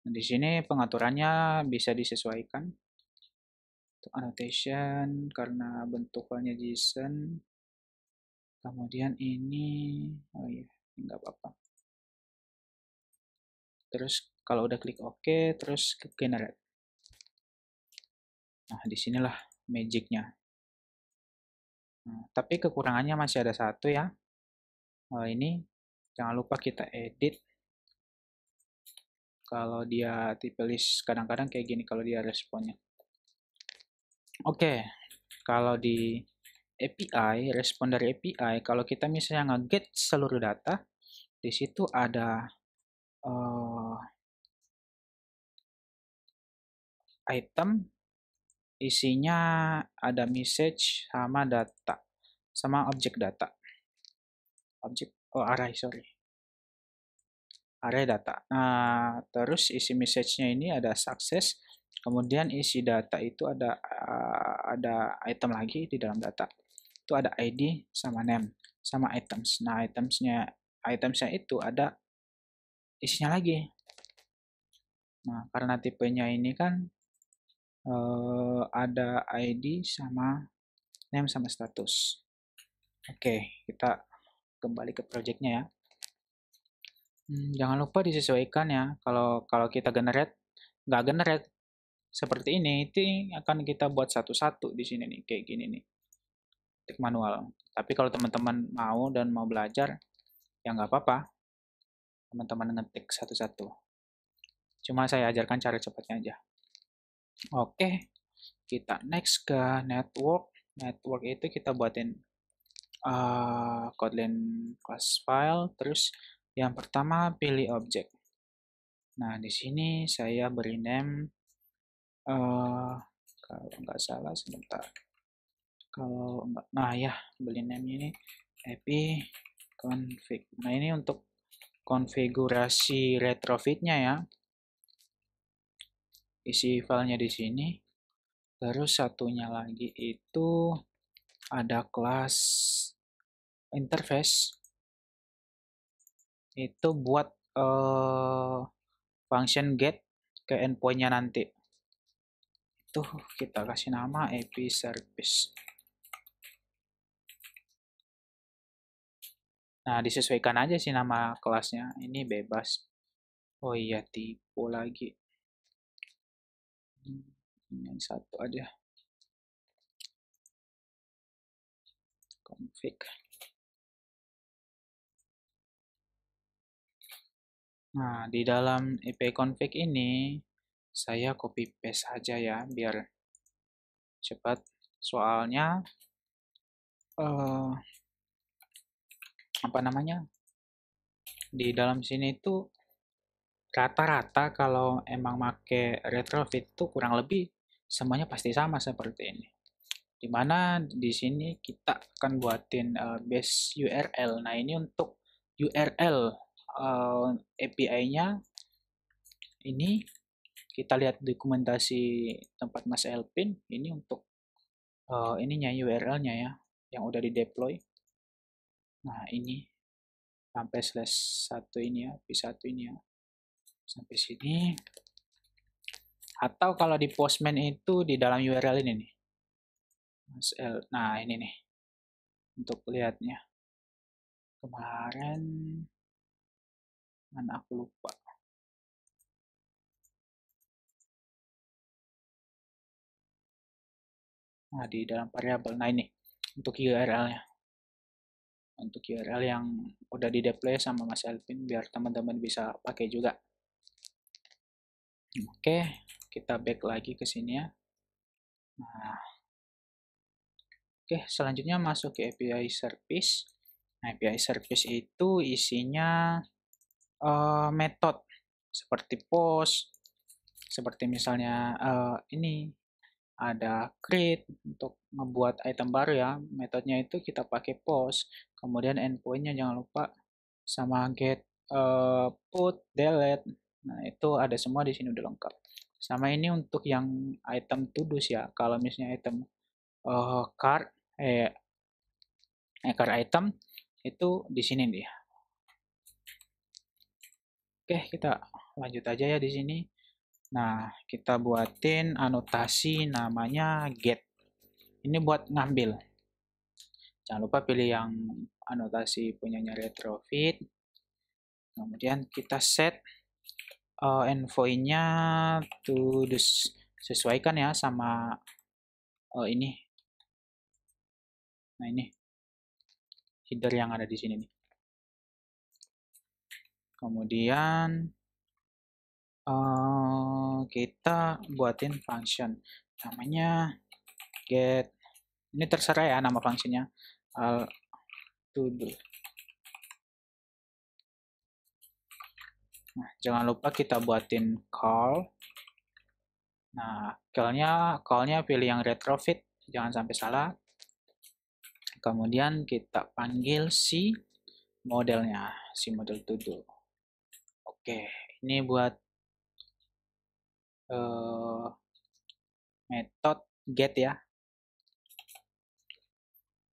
di sini pengaturannya bisa disesuaikan. Untuk annotation karena bentuknya JSON. Kemudian ini, oh iya, nggak apa-apa. Terus kalau udah klik OK, terus klik generate. Nah, disinilah magicnya. Nah, tapi kekurangannya masih ada satu ya. oh ini jangan lupa kita edit kalau dia tipe list kadang-kadang kayak gini kalau dia responnya oke okay. kalau di API respon dari API kalau kita misalnya nge-get seluruh data di situ ada uh, item isinya ada message sama data sama objek data objek oh array sorry area data. Nah, terus isi message-nya ini ada sukses, kemudian isi data itu ada eh, ada item lagi di dalam data. Itu ada ID sama name sama items. Nah, items-nya itu ada isinya lagi. Nah, karena tipenya ini kan eh, ada ID sama name sama status. Oke, kita kembali ke projectnya ya. Hmm, jangan lupa disesuaikan ya. Kalau kalau kita generate, nggak generate seperti ini, itu akan kita buat satu-satu di sini nih, kayak gini nih. Tik manual. Tapi kalau teman-teman mau dan mau belajar, ya nggak apa-apa. Teman-teman ngetik satu-satu. Cuma saya ajarkan cara cepatnya aja. Oke, kita next ke network. Network itu kita buatin uh, Kotlin class file, terus yang pertama, pilih objek. Nah, di sini saya beri name, uh, kalau nggak salah sebentar. Kalau nggak, nah ya, beli name ini happy config. Nah, ini untuk konfigurasi retrofitnya ya. Isi filenya di sini. Terus satunya lagi itu ada kelas interface itu buat uh, function get ke endpointnya nanti itu kita kasih nama API service nah disesuaikan aja sih nama kelasnya ini bebas oh iya tipu lagi hmm, yang satu aja config Nah, di dalam ipconfig ini saya copy paste saja ya biar cepat soalnya uh, apa namanya di dalam sini itu rata-rata kalau emang make retrofit itu kurang lebih semuanya pasti sama seperti ini dimana di sini kita akan buatin uh, base URL nah ini untuk URL uh, eh, API-nya ini kita lihat dokumentasi tempat Mas Elpin ini untuk uh, ininya URL-nya ya yang udah di deploy nah ini sampai slash satu ini ya p1 ini ya sampai sini atau kalau di postman itu di dalam URL ini nih Mas L nah ini nih untuk lihatnya kemarin mana aku lupa nah di dalam variabel nah ini untuk URL-nya untuk URL yang udah di deploy sama Mas Elvin biar teman-teman bisa pakai juga oke kita back lagi ke sini ya nah oke selanjutnya masuk ke API service nah, API service itu isinya uh, metode seperti post, seperti misalnya uh, ini ada create untuk membuat item baru ya metodenya itu kita pakai post kemudian endpointnya jangan lupa sama get uh, put delete nah itu ada semua di sini udah lengkap sama ini untuk yang item tudus ya kalau misalnya item uh, card eh, eh card item itu di sini nih Oke, kita lanjut aja ya di sini. Nah, kita buatin anotasi namanya get. Ini buat ngambil. Jangan lupa pilih yang anotasi punyanya retrofit. Kemudian kita set uh, eh, envoy-nya to Sesuaikan ya sama uh, ini. Nah, ini header yang ada di sini nih kemudian uh, kita buatin function namanya get ini terserah ya nama functionnya al nah jangan lupa kita buatin call nah callnya callnya pilih yang retrofit jangan sampai salah kemudian kita panggil si modelnya si model to Oke, ini buat uh, eh, metode get ya.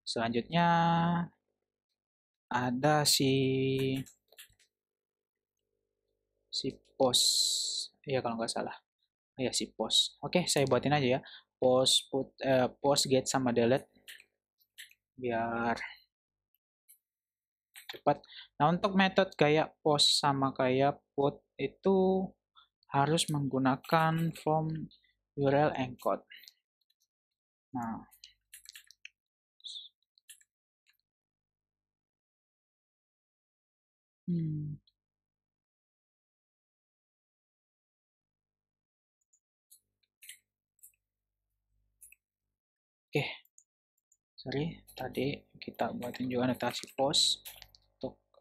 Selanjutnya ada si si post ya kalau nggak salah. ya si post. Oke, saya buatin aja ya. Post put eh, post get sama delete biar cepat. Nah, untuk metode kayak post sama kayak put itu harus menggunakan form URL encode. Nah, hmm. Oke, okay. sorry tadi kita buat tunjukan notasi post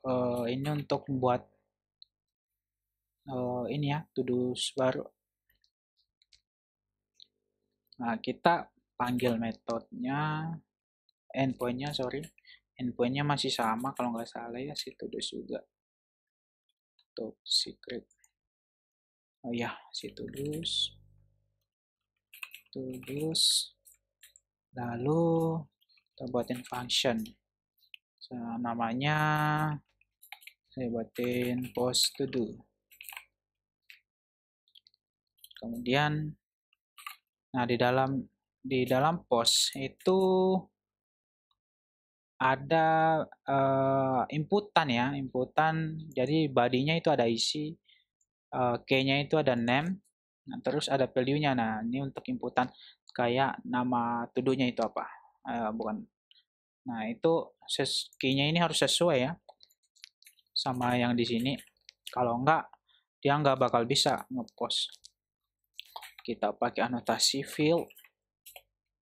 uh, ini untuk membuat uh, eh, ini ya to baru nah kita panggil metodenya endpointnya sorry endpointnya masih sama kalau nggak salah ya si to juga top secret oh ya si to tudus lalu kita buatin function so, nah, namanya saya buatin post to do kemudian nah di dalam di dalam post itu ada uh, inputan ya inputan jadi badinya itu ada isi uh, key-nya itu ada name nah, terus ada value-nya nah ini untuk inputan kayak nama tuduhnya itu apa uh, bukan nah itu key-nya ini harus sesuai ya sama yang di sini kalau enggak dia enggak bakal bisa ngepost kita pakai anotasi fill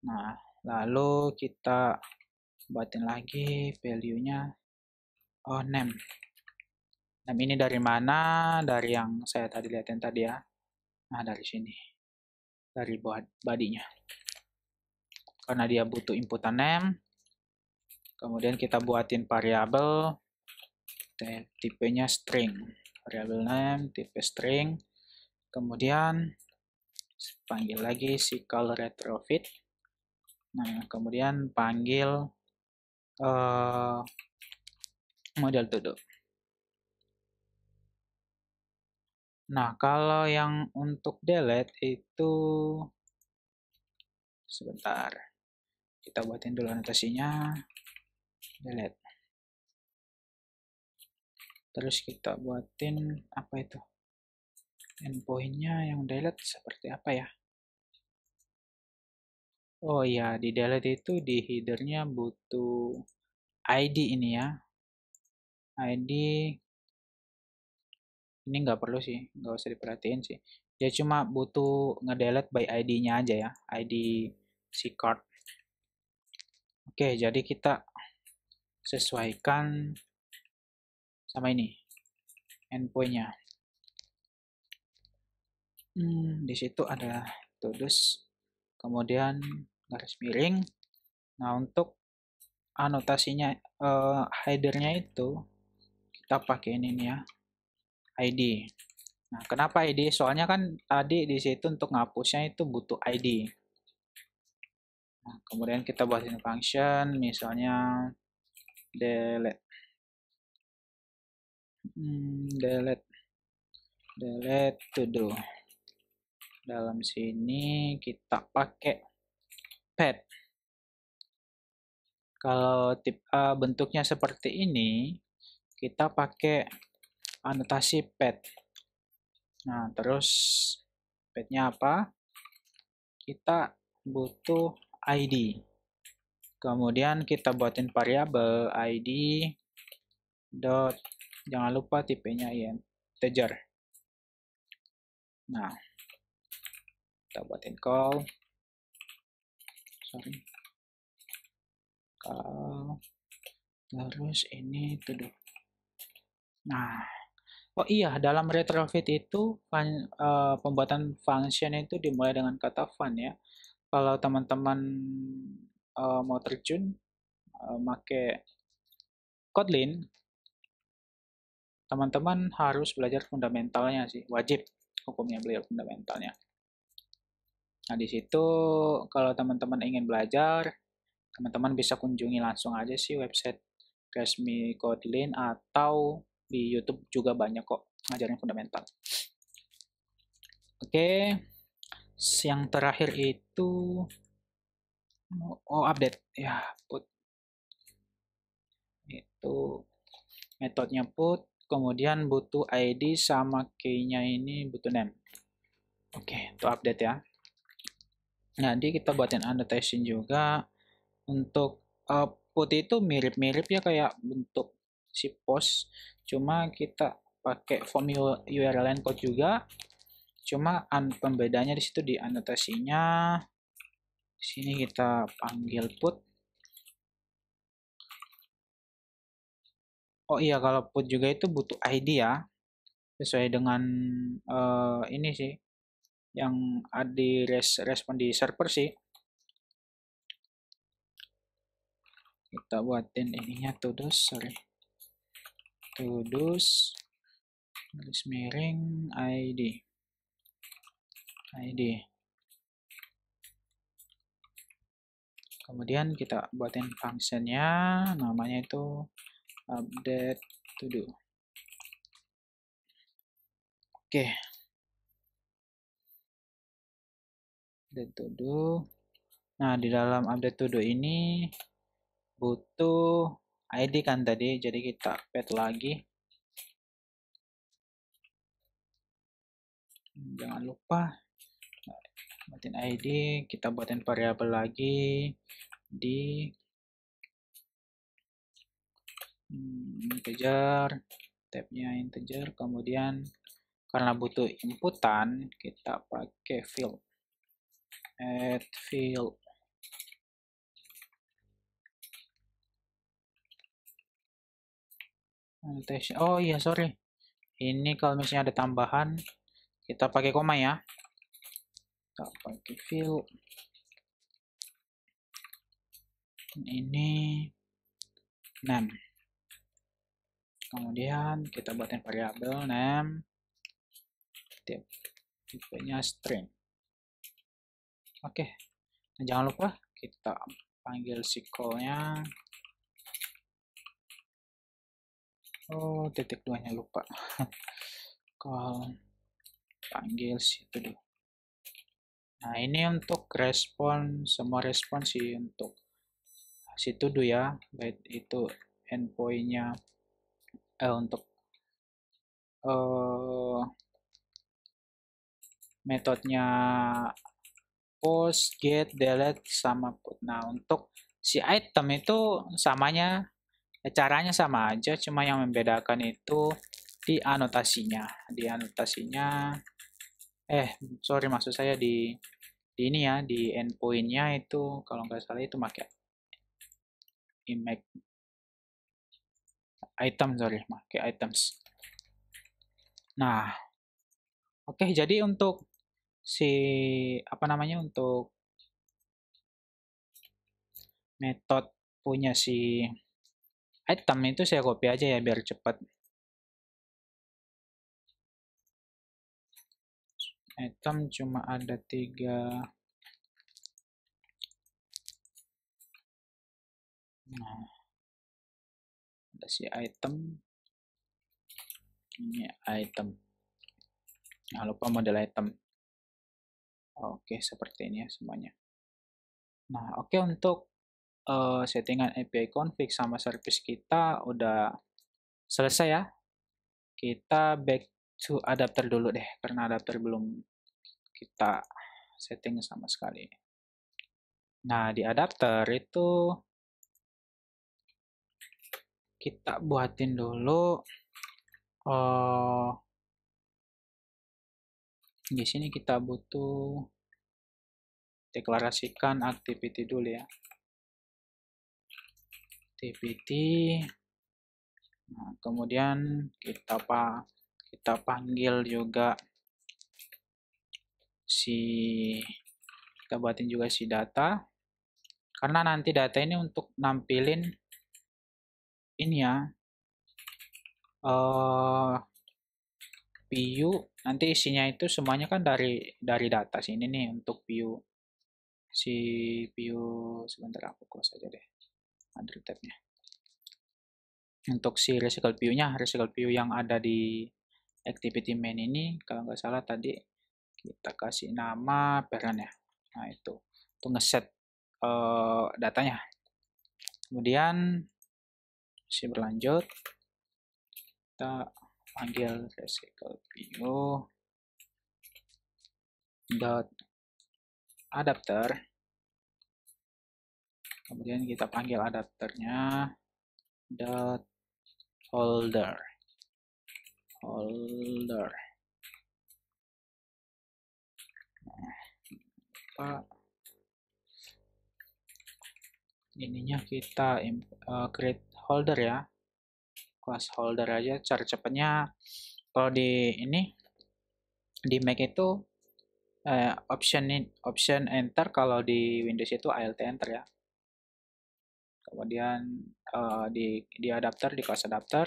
nah lalu kita buatin lagi value-nya oh name name ini dari mana dari yang saya tadi liatin tadi ya nah dari sini dari badinya karena dia butuh inputan name kemudian kita buatin variabel tipenya string variable name tipe string kemudian panggil lagi si call retrofit nah kemudian panggil uh, model duduk nah kalau yang untuk delete itu sebentar kita buatin dulu anotasinya delete terus kita buatin apa itu endpointnya yang delete seperti apa ya Oh ya di delete itu di headernya butuh ID ini ya ID ini nggak perlu sih nggak usah diperhatiin sih dia ya cuma butuh ngedelete by ID-nya aja ya ID si card oke jadi kita sesuaikan sama ini endpointnya hmm, di situ ada tulus, kemudian garis miring nah untuk anotasinya uh, eh, headernya itu kita pakai ini nih ya ID nah kenapa ID soalnya kan tadi di situ untuk ngapusnya itu butuh ID nah, kemudian kita buatin function misalnya delete hmm, delete delete to do dalam sini kita pakai pad kalau tip A bentuknya seperti ini kita pakai anotasi pad nah terus padnya apa kita butuh ID kemudian kita buatin variabel ID dot jangan lupa tipenya integer nah kita buatin call sorry call terus ini to nah oh iya dalam retrofit itu fun, uh, eh, pembuatan function itu dimulai dengan kata fun ya kalau teman-teman uh, mau terjun uh, make Kotlin teman-teman harus belajar fundamentalnya sih, wajib hukumnya belajar fundamentalnya. Nah, di situ kalau teman-teman ingin belajar, teman-teman bisa kunjungi langsung aja sih website resmi Kotlin atau di YouTube juga banyak kok ngajarin fundamental. Oke, okay. yang terakhir itu oh update ya put itu metodenya put kemudian butuh ID sama key-nya ini butuh name oke okay, untuk update ya nanti kita buatin annotation juga untuk uh, putih itu mirip-mirip ya kayak bentuk si post cuma kita pakai form URL encode juga cuma pembedanya di situ di Di sini kita panggil put Oh iya, kalaupun juga itu butuh ID ya. Sesuai dengan uh, ini sih yang ada di res respon di server sih. Kita buatin ininya todos, sorry. Todos garis miring ID. ID. Kemudian kita buatin fungsinya, namanya itu update to do oke okay. update to do nah di dalam update to do ini butuh ID kan tadi jadi kita pet lagi jangan lupa buatin ID kita buatin variabel lagi di hmm, integer tabnya integer kemudian karena butuh inputan kita pakai field add field oh iya sorry ini kalau misalnya ada tambahan kita pakai koma ya kita pakai field ini 6 kemudian kita buatin variabel name tipe tipenya string oke nah, jangan lupa kita panggil SQL-nya oh titik duanya lupa call panggil situ dulu nah ini untuk respon semua respon sih untuk situ dulu ya baik itu endpointnya eh, untuk eh, metodenya post, get, delete, sama put. Nah, untuk si item itu samanya, eh, caranya sama aja, cuma yang membedakan itu di anotasinya. Di anotasinya, eh, sorry, maksud saya di, di ini ya, di endpointnya itu, kalau nggak salah itu pakai image item sorry pakai nah, items nah oke okay, jadi untuk si apa namanya untuk metode punya si item itu saya copy aja ya biar cepat item cuma ada tiga nah si item ini item jangan lupa model item oke seperti ini ya semuanya nah oke untuk uh, settingan API config sama service kita udah selesai ya kita back to adapter dulu deh karena adapter belum kita setting sama sekali nah di adapter itu kita buatin dulu oh di sini kita butuh deklarasikan activity dulu ya activity nah, kemudian kita apa kita panggil juga si kita buatin juga si data karena nanti data ini untuk nampilin ini ya uh, eh, view nanti isinya itu semuanya kan dari dari data sini nih untuk view si view sebentar aku close aja deh Android tabnya untuk si recycle view nya recycle view yang ada di activity main ini kalau nggak salah tadi kita kasih nama parent ya nah itu untuk ngeset uh, datanya kemudian masih berlanjut kita panggil recycle view dot adapter kemudian kita panggil adapternya dot holder holder nah, ininya kita eh, create holder ya class holder aja cara cepatnya kalau di ini di Mac itu eh, option in, option enter kalau di Windows itu alt enter ya kemudian eh, di di adapter di class adapter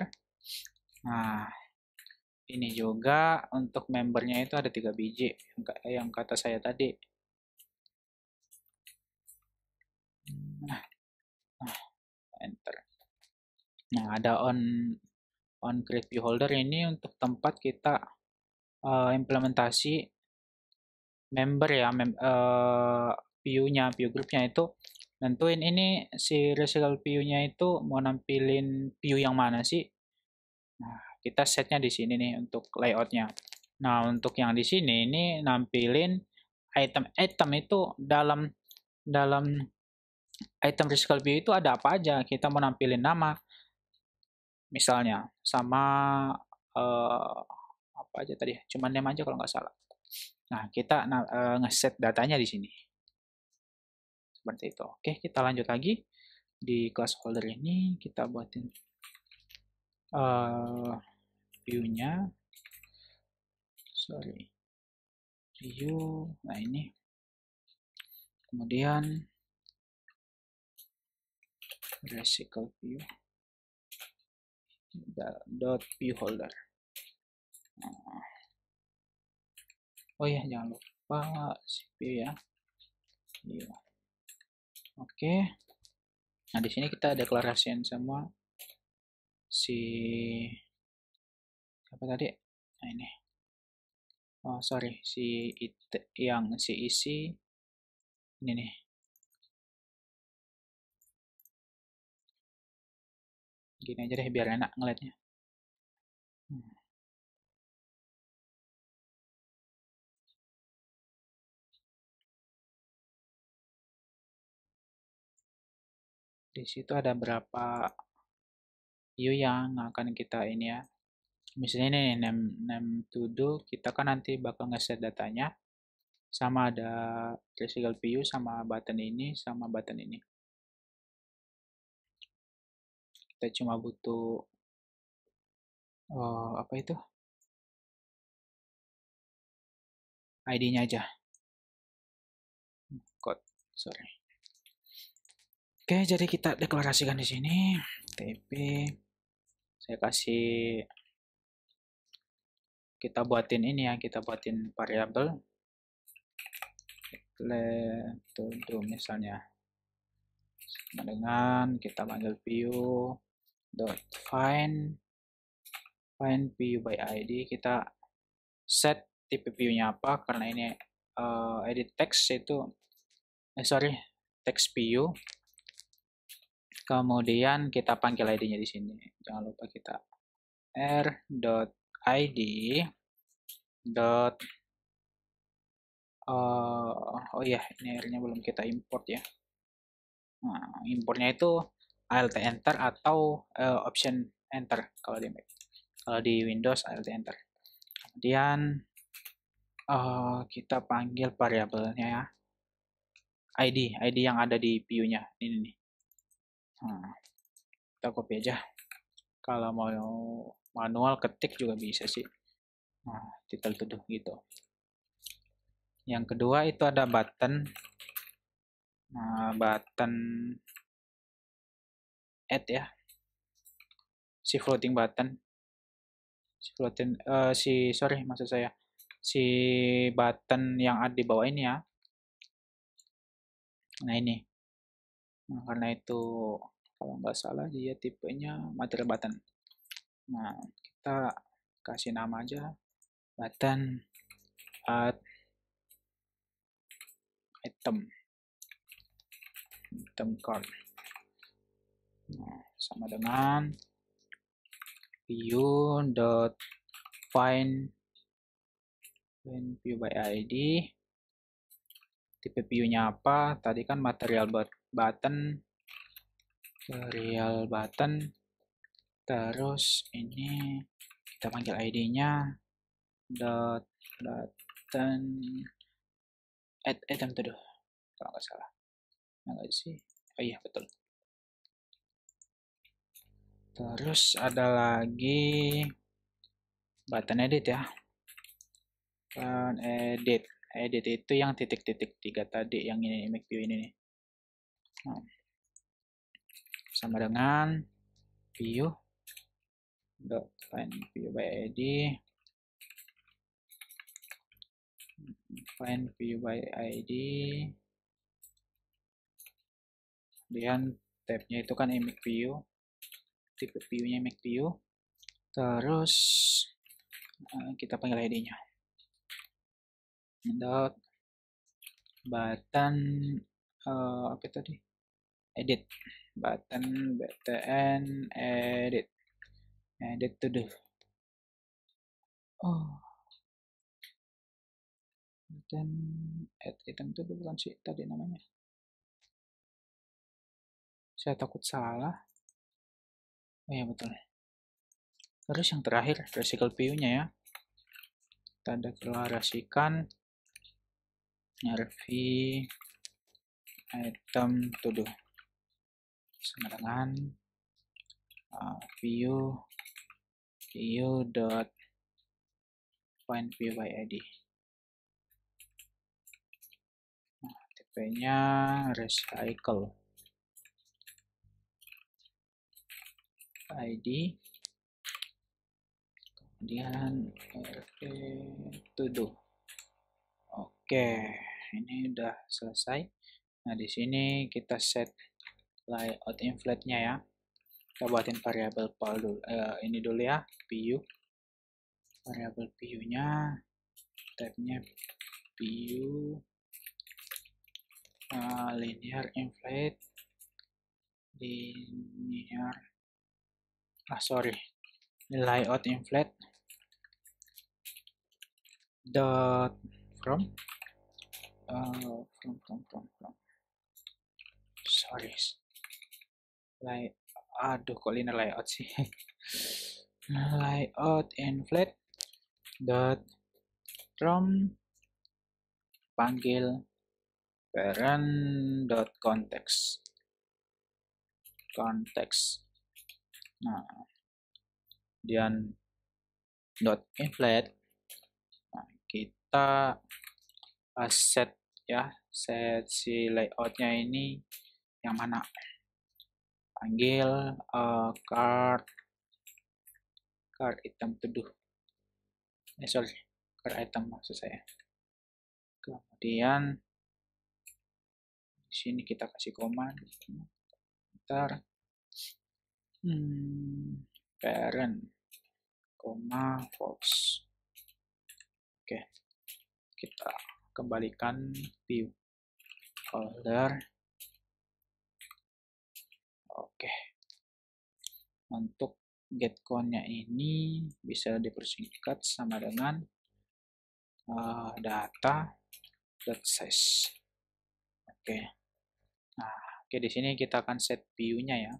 nah ini juga untuk membernya itu ada tiga biji yang, yang kata saya tadi nah, nah enter Nah, ada on on create holder ini untuk tempat kita uh, implementasi member ya, mem uh, eh, view-nya, view groupnya itu nentuin ini si result view-nya itu mau nampilin view yang mana sih. Nah, kita setnya di sini nih untuk layout-nya. Nah, untuk yang di sini ini nampilin item-item itu dalam dalam item result view itu ada apa aja. Kita mau nampilin nama, misalnya sama uh, apa aja tadi cuman name aja kalau nggak salah nah kita uh, ngeset datanya di sini seperti itu oke kita lanjut lagi di class holder ini kita buatin uh, view-nya sorry view nah ini kemudian recycle view dot view holder nah. oh ya jangan lupa CPU ya iya oke nah di sini kita deklarasiin semua si apa tadi nah ini oh sorry si it, yang si isi ini nih Gini aja deh biar enak ngeliatnya. Hmm. Di situ ada berapa view yang akan kita ini ya. Misalnya ini name, name to do, kita kan nanti bakal ngeset datanya. Sama ada physical view sama button ini sama button ini kita cuma butuh oh, apa itu ID-nya aja code sorry oke jadi kita deklarasikan di sini TP saya kasih kita buatin ini ya kita buatin variabel to misalnya dengan kita panggil view dot find find view by id kita set tipe view-nya apa karena ini uh, edit text itu eh sorry text view kemudian kita panggil id-nya di sini jangan lupa kita r dot id dot eh, oh ya ini r-nya belum kita import ya nah, importnya itu alt enter atau uh, option enter kalau di Mac. Kalau di Windows alt enter. Kemudian uh, kita panggil variabelnya ya. ID, ID yang ada di view-nya ini nih. Hmm. Kita copy aja. Kalau mau manual ketik juga bisa sih. Nah, title to gitu. Yang kedua itu ada button. Nah, button add ya si floating button si floating uh, si sorry maksud saya si button yang ada di bawah ini ya nah ini nah, karena itu kalau nggak salah dia tipenya material button nah kita kasih nama aja button add item item card Nah, sama dengan view find find view by id tipe view-nya apa tadi kan material button material button terus ini kita panggil id-nya dot button add item tuh kalau nggak salah nggak sih oh iya betul terus ada lagi button edit ya button edit edit itu yang titik-titik tiga tadi yang ini make view ini nih nah. sama dengan view dot find view by id find view by id kemudian tabnya itu kan image view tipe view-nya make view terus eh, kita panggil ID-nya dot button uh, apa tadi edit button btn edit edit to do oh dan add item itu bukan sih tadi namanya saya takut salah oh iya betul terus yang terakhir resical view nya ya kita deklarasikan rv item to do sama dengan uh, ah, view view dot find view by id nah, tipenya nya recycle id kemudian rt tuduh oke ini udah selesai nah di sini kita set layout nya ya kita buatin variabel pal dulu eh, ini dulu ya pu variabel pu nya tabnya pu uh, nah, linear inflate linear ah sorry layout inflate dot from uh, from from from from sorry lay aduh kok ini layout sih layout inflate dot from panggil parent dot context context nah kemudian dot inflate nah, kita uh, set ya set si layoutnya ini yang mana panggil uh, card card item tuduh. eh sorry card item maksud saya kemudian sini kita kasih command ntar hmm, parent koma Fox oke kita kembalikan view folder oke untuk get nya ini bisa dipersingkat sama dengan uh, data size oke nah oke di sini kita akan set view-nya ya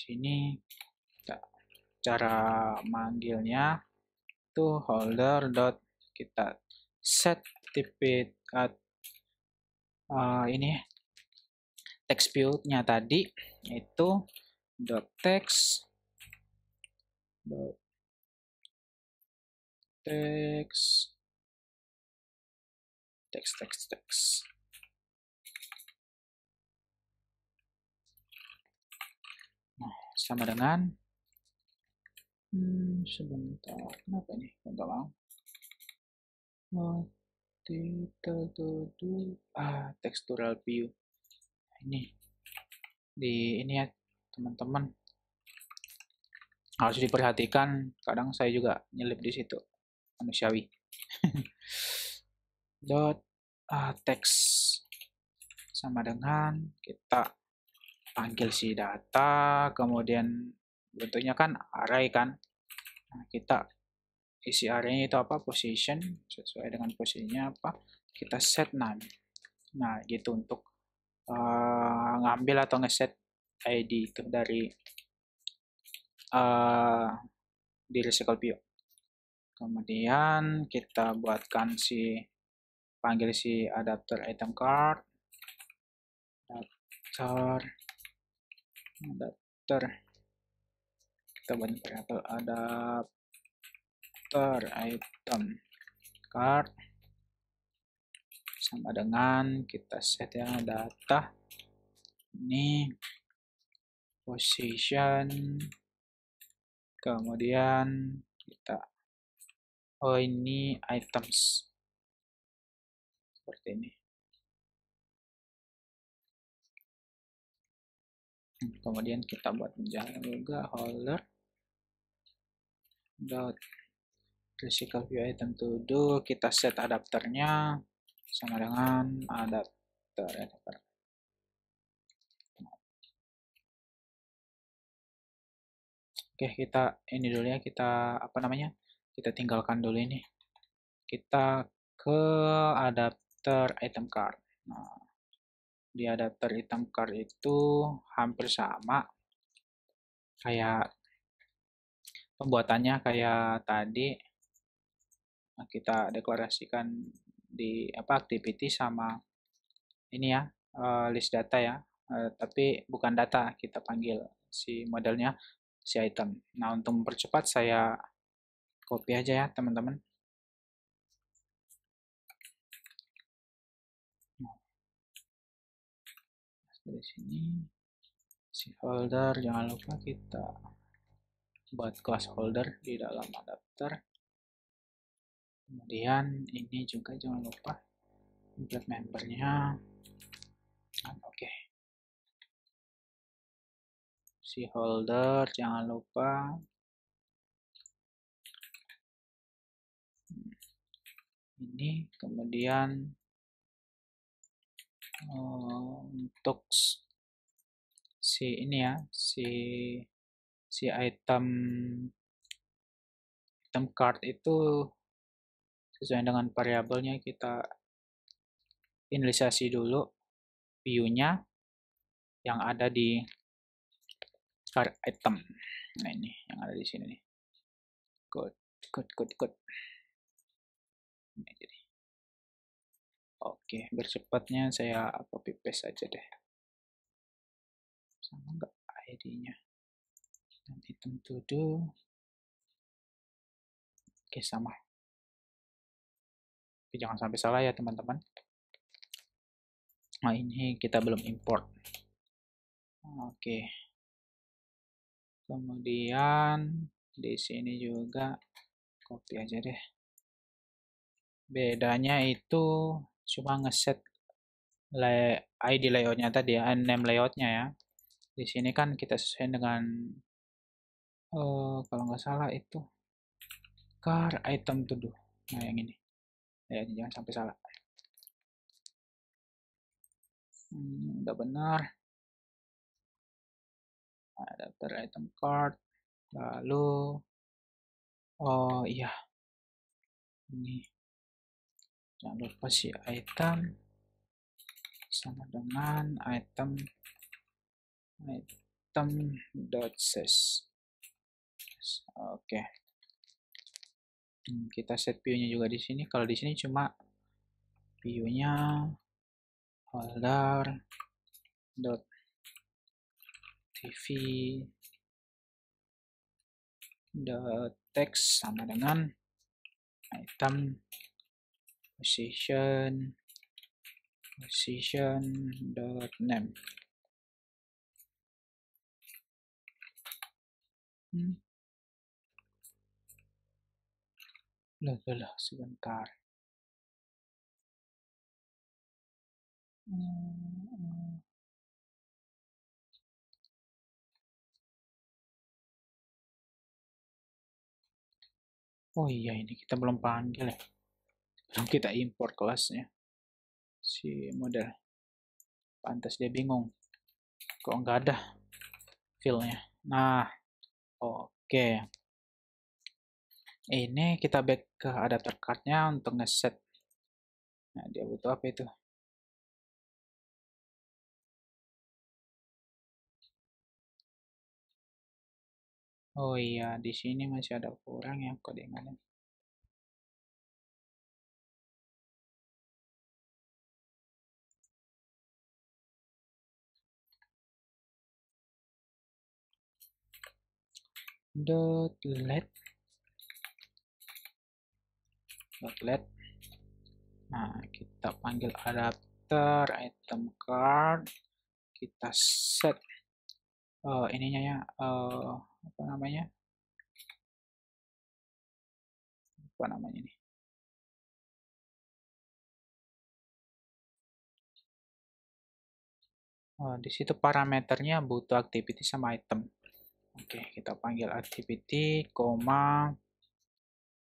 sini cara manggilnya itu holder dot kita set tipe at uh, ini text nya tadi itu dot text dot text text text text sama dengan hmm, sebentar kenapa ini nggak mau multitude ah textural view ini di ini ya teman-teman harus diperhatikan kadang saya juga nyelip di situ manusiawi dot uh, ah, text sama dengan kita panggil si data, kemudian bentuknya kan array kan. Nah, kita isi arraynya itu apa? Position sesuai dengan posisinya apa? Kita set none. Nah, gitu untuk uh, ngambil atau ngeset ID itu dari uh, di recycle view. Kemudian kita buatkan si panggil si adapter item card adapter adapter kita buat ternyata adapter item card sama dengan kita set yang data ini position kemudian kita oh ini items seperti ini kemudian kita buat menjalankan juga holder dot physical view item to do kita set adapternya sama dengan adapter adapter oke kita ini dulu ya kita apa namanya kita tinggalkan dulu ini kita ke adapter item card nah di adapter item card itu hampir sama kayak pembuatannya kayak tadi nah, kita deklarasikan di apa activity sama ini ya eh, list data ya eh, tapi bukan data kita panggil si modelnya si item nah untuk mempercepat saya copy aja ya teman-teman dari sini si folder jangan lupa kita buat class holder di dalam adapter kemudian ini juga jangan lupa buat membernya nah, oke okay. si holder jangan lupa ini kemudian Oh, untuk si ini ya si si item item card itu sesuai dengan variabelnya kita inisiasi dulu view-nya yang ada di card item. Nah ini yang ada di sini nih. Good, good, good, good. Oke, bercepatnya saya copy paste aja deh. Sama nggak ID-nya? Dan tentu to do. Oke, sama. Tapi jangan sampai salah ya, teman-teman. Nah, ini kita belum import. Oke. Kemudian di sini juga copy aja deh. Bedanya itu cuma ngeset lay ID layoutnya tadi ya name layoutnya ya di sini kan kita sesuai dengan uh, kalau nggak salah itu car item to do nah yang ini ya jangan sampai salah hmm, udah benar adapter item card lalu oh iya ini jangan lupa si item sama dengan item item dot ses oke hmm, kita set view nya juga di sini kalau di sini cuma view nya holder dot tv dot text sama dengan item position position dot name hmm. loh loh sebentar Oh iya ini kita belum panggil ya. Lalu kita import kelasnya. Si model. Pantas dia bingung. Kok nggak ada filenya. Nah, oke. Okay. Ini kita back ke adapter cardnya untuk ngeset. Nah, dia butuh apa itu? Oh iya, di sini masih ada kurang ya kodingannya. dot let dot let nah kita panggil adapter item card kita set uh, ininya ya uh, apa namanya apa namanya ini uh, di situ parameternya butuh activity sama item Oke, kita panggil activity, koma,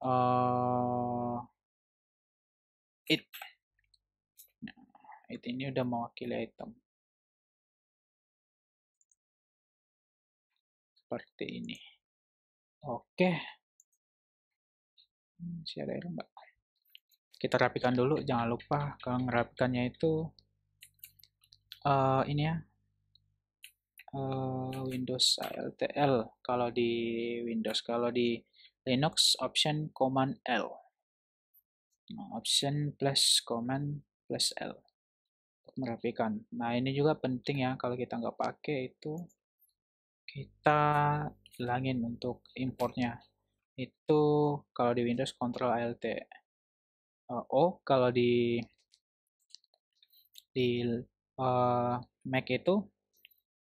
uh, it. Nah, it ini udah mewakili item. Seperti ini. Oke. Okay. ada error mbak. Kita rapikan dulu, jangan lupa kalau ngerapikannya itu uh, ini ya, uh, Windows LTL kalau di Windows kalau di Linux option command L nah, option plus command plus L untuk merapikan nah ini juga penting ya kalau kita nggak pakai itu kita hilangin untuk importnya itu kalau di Windows Control Alt eh, O kalau di di uh, Mac itu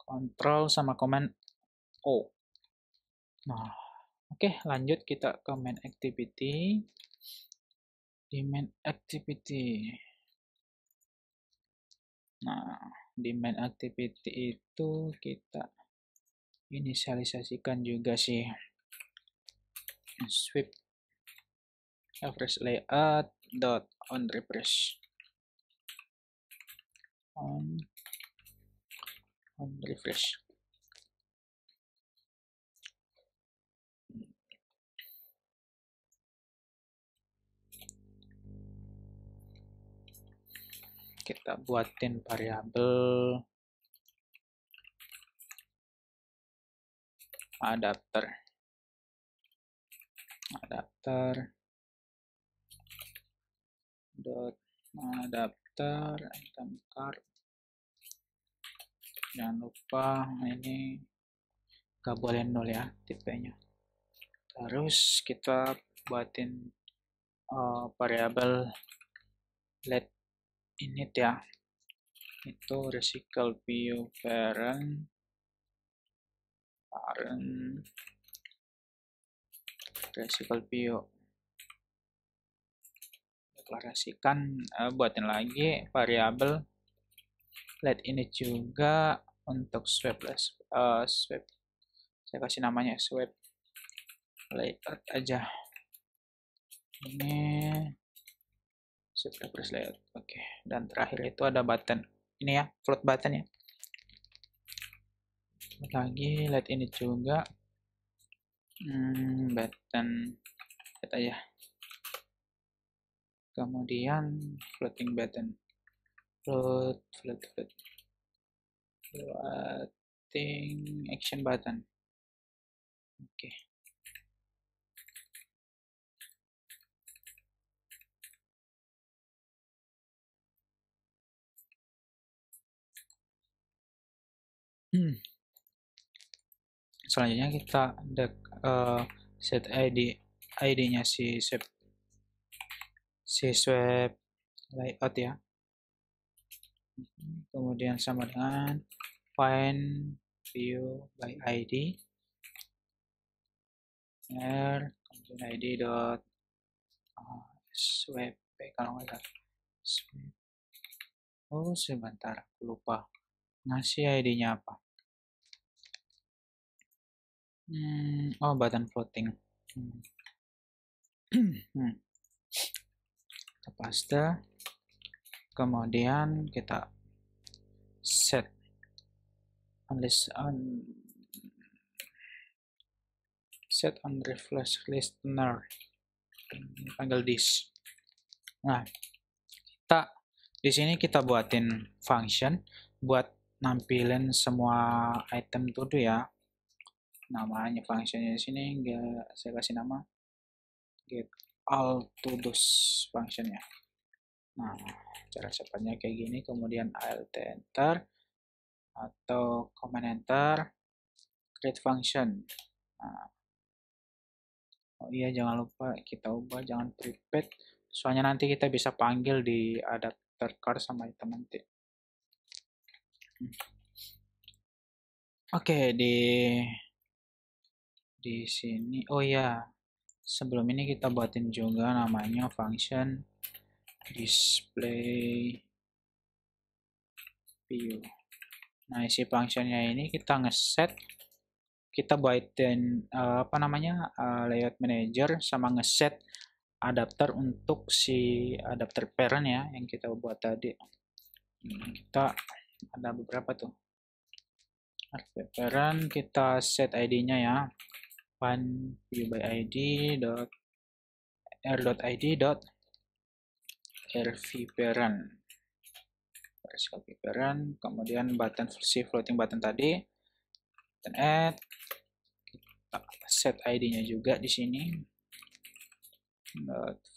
kontrol sama command O. Nah, oke okay, lanjut kita ke main activity. Di main activity. Nah, di main activity itu kita inisialisasikan juga sih sweep average layout dot on refresh on Hmm, refresh kita buatin variabel adapter adapter dot adapter item card jangan lupa ini gak boleh nol ya tipenya terus kita buatin uh, variabel let init ya itu recycle view parent parent recycle view deklarasikan uh, buatin lagi variabel Light ini juga untuk swipe uh, swipe saya kasih namanya swipe layout aja ini swipe reference layout oke okay. dan terakhir itu ada button ini ya float button ya lagi lihat ini juga hmm, button lihat aja kemudian floating button float float float floating action button oke okay. hmm. selanjutnya kita dek, uh, set id id nya si swap si swap layout ya kemudian sama dengan find view by id r kemudian id dot swp kalau nggak salah oh sebentar lupa ngasih id-nya apa hmm, oh button floating hmm. hmm. kita paste kemudian kita set unlist on set on refresh listener panggil this nah kita di sini kita buatin function buat nampilin semua item tuh ya namanya functionnya di sini enggak saya kasih nama get all to dos functionnya Nah, cara cepatnya kayak gini, kemudian alt enter atau command enter create function. Nah, oh iya jangan lupa kita ubah jangan prepaid. Soalnya nanti kita bisa panggil di adapter car sama itu nanti. Hmm. Oke, okay, di di sini oh iya, sebelum ini kita buatin juga namanya function display view nah isi functionnya ini kita ngeset kita buatin uh, eh, apa namanya uh, layout manager sama ngeset adapter untuk si adapter parent ya yang kita buat tadi hmm, kita ada beberapa tuh adapter parent kita set id-nya ya pan view by id dot r dot id dot herbivoran versi herbivoran kemudian button versi floating button tadi button add kita set id nya juga di sini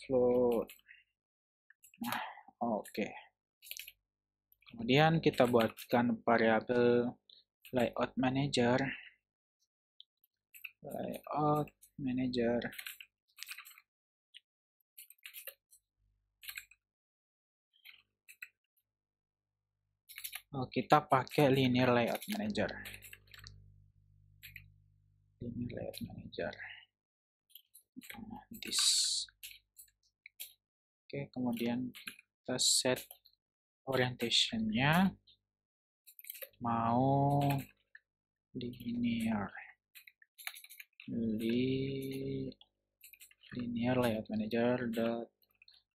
float nah, oke okay. kemudian kita buatkan variabel layout manager layout manager Oh, kita pakai linear layout manager linear layout manager otomatis oke kemudian kita set orientationnya mau linear di linear layout manager dot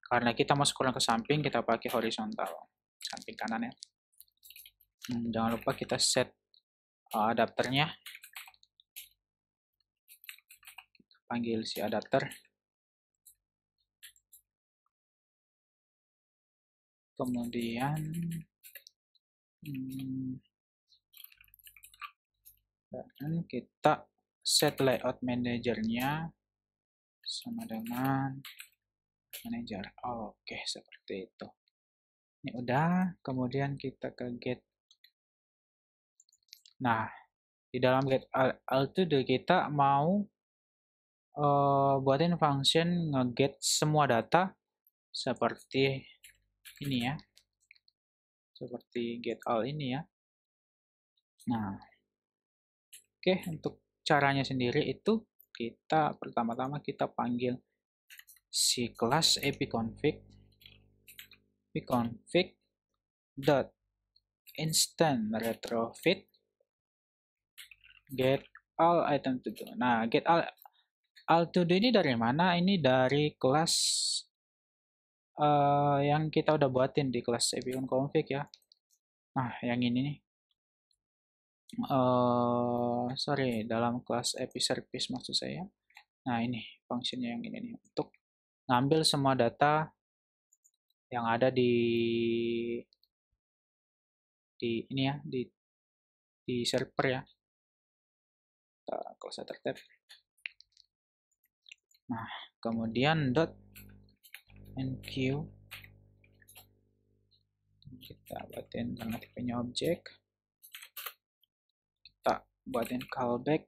karena kita mau scroll ke samping kita pakai horizontal samping kanan ya Hmm, jangan lupa kita set uh, adapternya. Kita panggil si adapter. Kemudian hmm, kita set layout manajernya sama dengan manager. Oke, seperti itu. Ini udah, kemudian kita ke get Nah, di dalam get all altitude kita mau uh, buatin function ngeget semua data seperti ini ya. Seperti get all ini ya. Nah, oke okay, untuk caranya sendiri itu kita pertama-tama kita panggil si kelas epiconfig epiconfig dot instant retrofit get all item to do. Nah, get all all to do ini dari mana? Ini dari kelas uh, yang kita udah buatin di kelas Epion config ya. Nah, yang ini nih. Uh, sorry, dalam kelas API service maksud saya. Nah, ini fungsinya yang ini nih untuk ngambil semua data yang ada di di ini ya, di di server ya kalau saya tertap nah kemudian dot nq kita buatin karena tipenya objek kita buatin callback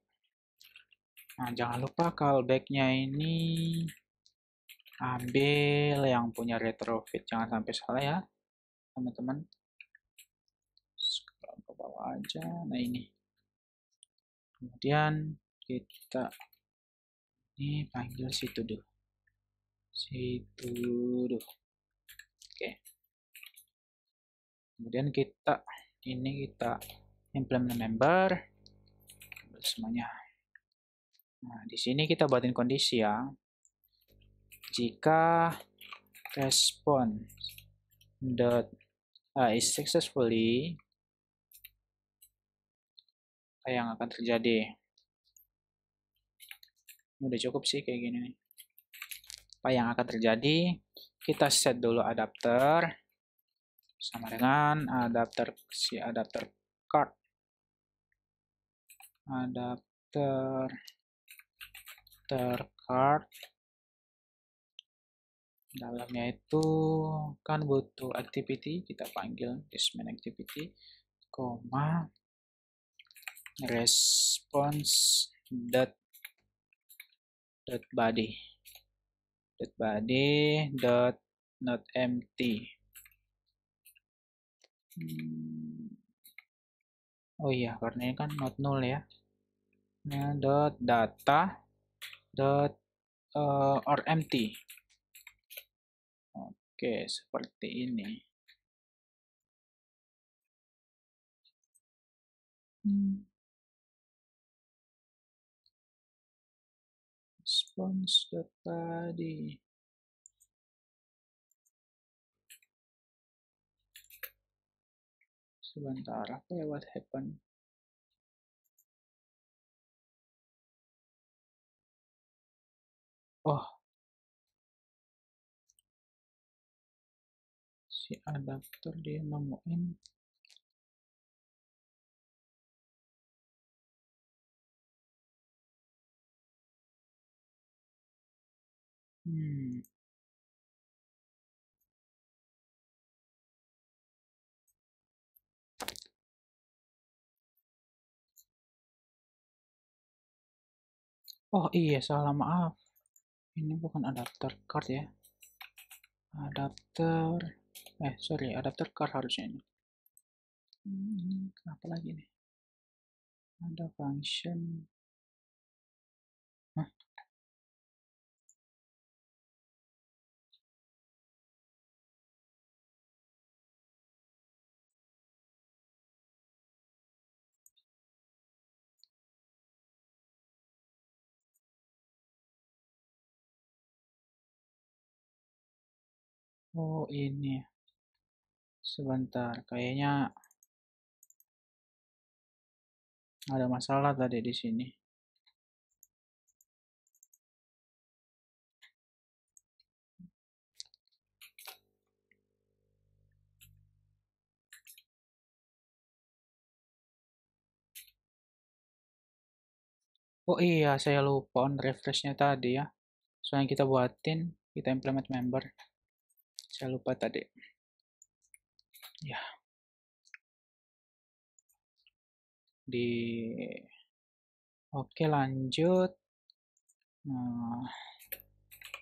nah jangan lupa callbacknya ini ambil yang punya retrofit jangan sampai salah ya teman-teman ke bawah aja nah ini kemudian kita ini panggil si tuduh, si tuduh, oke kemudian kita ini kita implement member semuanya nah di sini kita buatin kondisi ya jika respon dot uh, eh, is successfully apa yang akan terjadi udah cukup sih kayak gini nih apa yang akan terjadi kita set dulu adapter sama dengan adapter si adapter card adapter adapter card dalamnya itu kan butuh activity kita panggil this main activity koma response dot dot body dot body dot not empty hmm. oh iya karena ini kan not null ya nah, dot data dot uh, or empty oke seperti ini hmm. Fons tadi. Sebentar, apa ya what happened? Oh. Si adaptor dia nemuin Hmm. Oh iya, salah maaf. Ini bukan adapter card ya. Adapter, eh sorry, adapter card harusnya ini. ini hmm, kenapa lagi nih? Ada function Oh ini sebentar kayaknya ada masalah tadi di sini Oh iya, saya lupa on refreshnya tadi ya. Soalnya kita buatin, kita implement member saya lupa tadi ya di oke lanjut nah,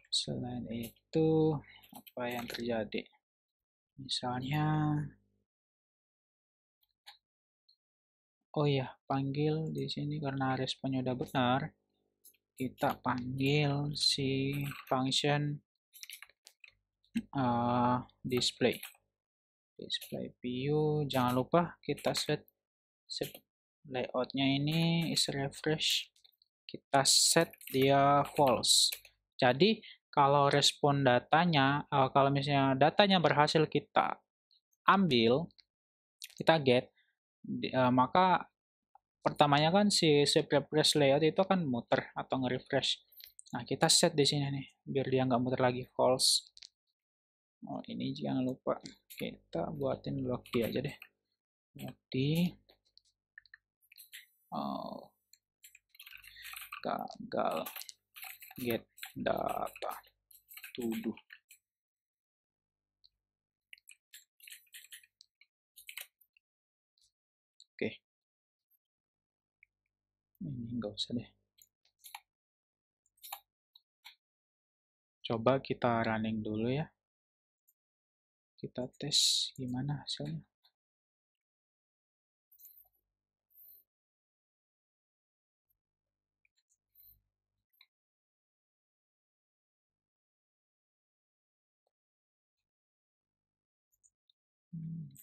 selain itu apa yang terjadi misalnya oh ya panggil di sini karena responnya udah benar kita panggil si function uh, display display view jangan lupa kita set, set layoutnya ini is refresh kita set dia false jadi kalau respon datanya uh, kalau misalnya datanya berhasil kita ambil kita get uh, maka pertamanya kan si shape refresh layout itu akan muter atau nge-refresh nah kita set di sini nih biar dia nggak muter lagi false oh ini jangan lupa kita buatin Loki aja deh Loki oh gagal get data tuduh oke ini enggak usah deh coba kita running dulu ya kita tes gimana hasilnya hmm,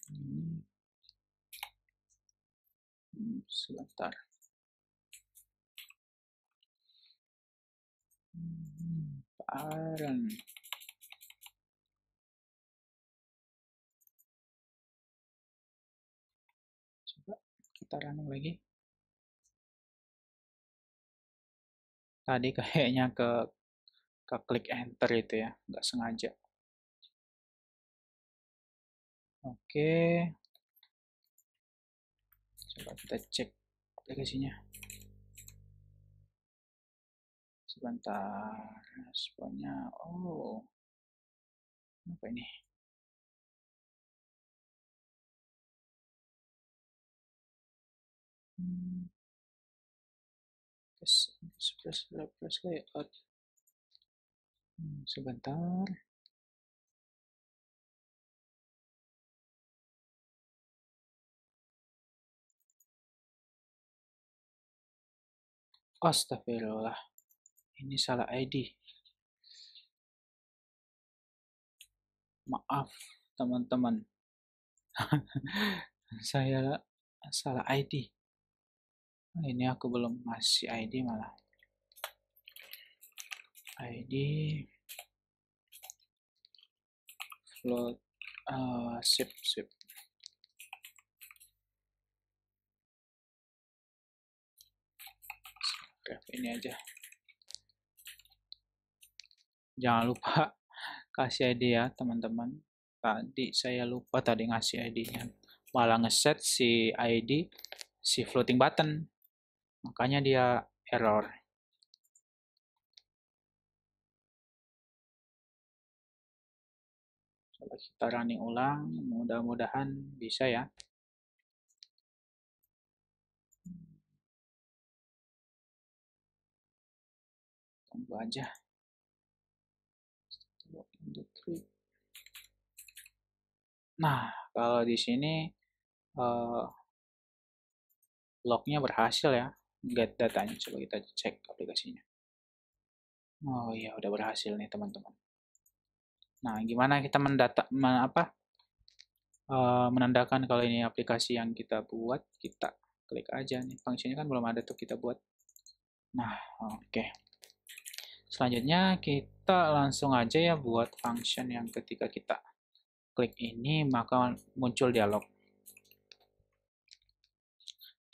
ini sebentar hmm, hmm parent daftar anu lagi tadi kayaknya ke ke klik enter itu ya nggak sengaja oke coba kita cek aplikasinya sebentar responnya oh apa ini sebelas dua belas layout hmm, sebentar Astagfirullah. Ini salah ID. Maaf, teman-teman. Saya salah ID. Ah, ini aku belum masih ID malah ID float uh, sip sip Oke, ini aja jangan lupa kasih ID ya teman-teman tadi saya lupa tadi ngasih ID-nya malah ngeset si ID si floating button makanya dia error coba kita running ulang mudah-mudahan bisa ya tunggu aja nah kalau di sini uh, eh, lognya berhasil ya get datanya coba kita cek aplikasinya oh iya udah berhasil nih teman-teman nah gimana kita mendata men, apa uh, menandakan kalau ini aplikasi yang kita buat kita klik aja nih fungsinya kan belum ada tuh kita buat nah oke okay. selanjutnya kita langsung aja ya buat function yang ketika kita klik ini maka muncul dialog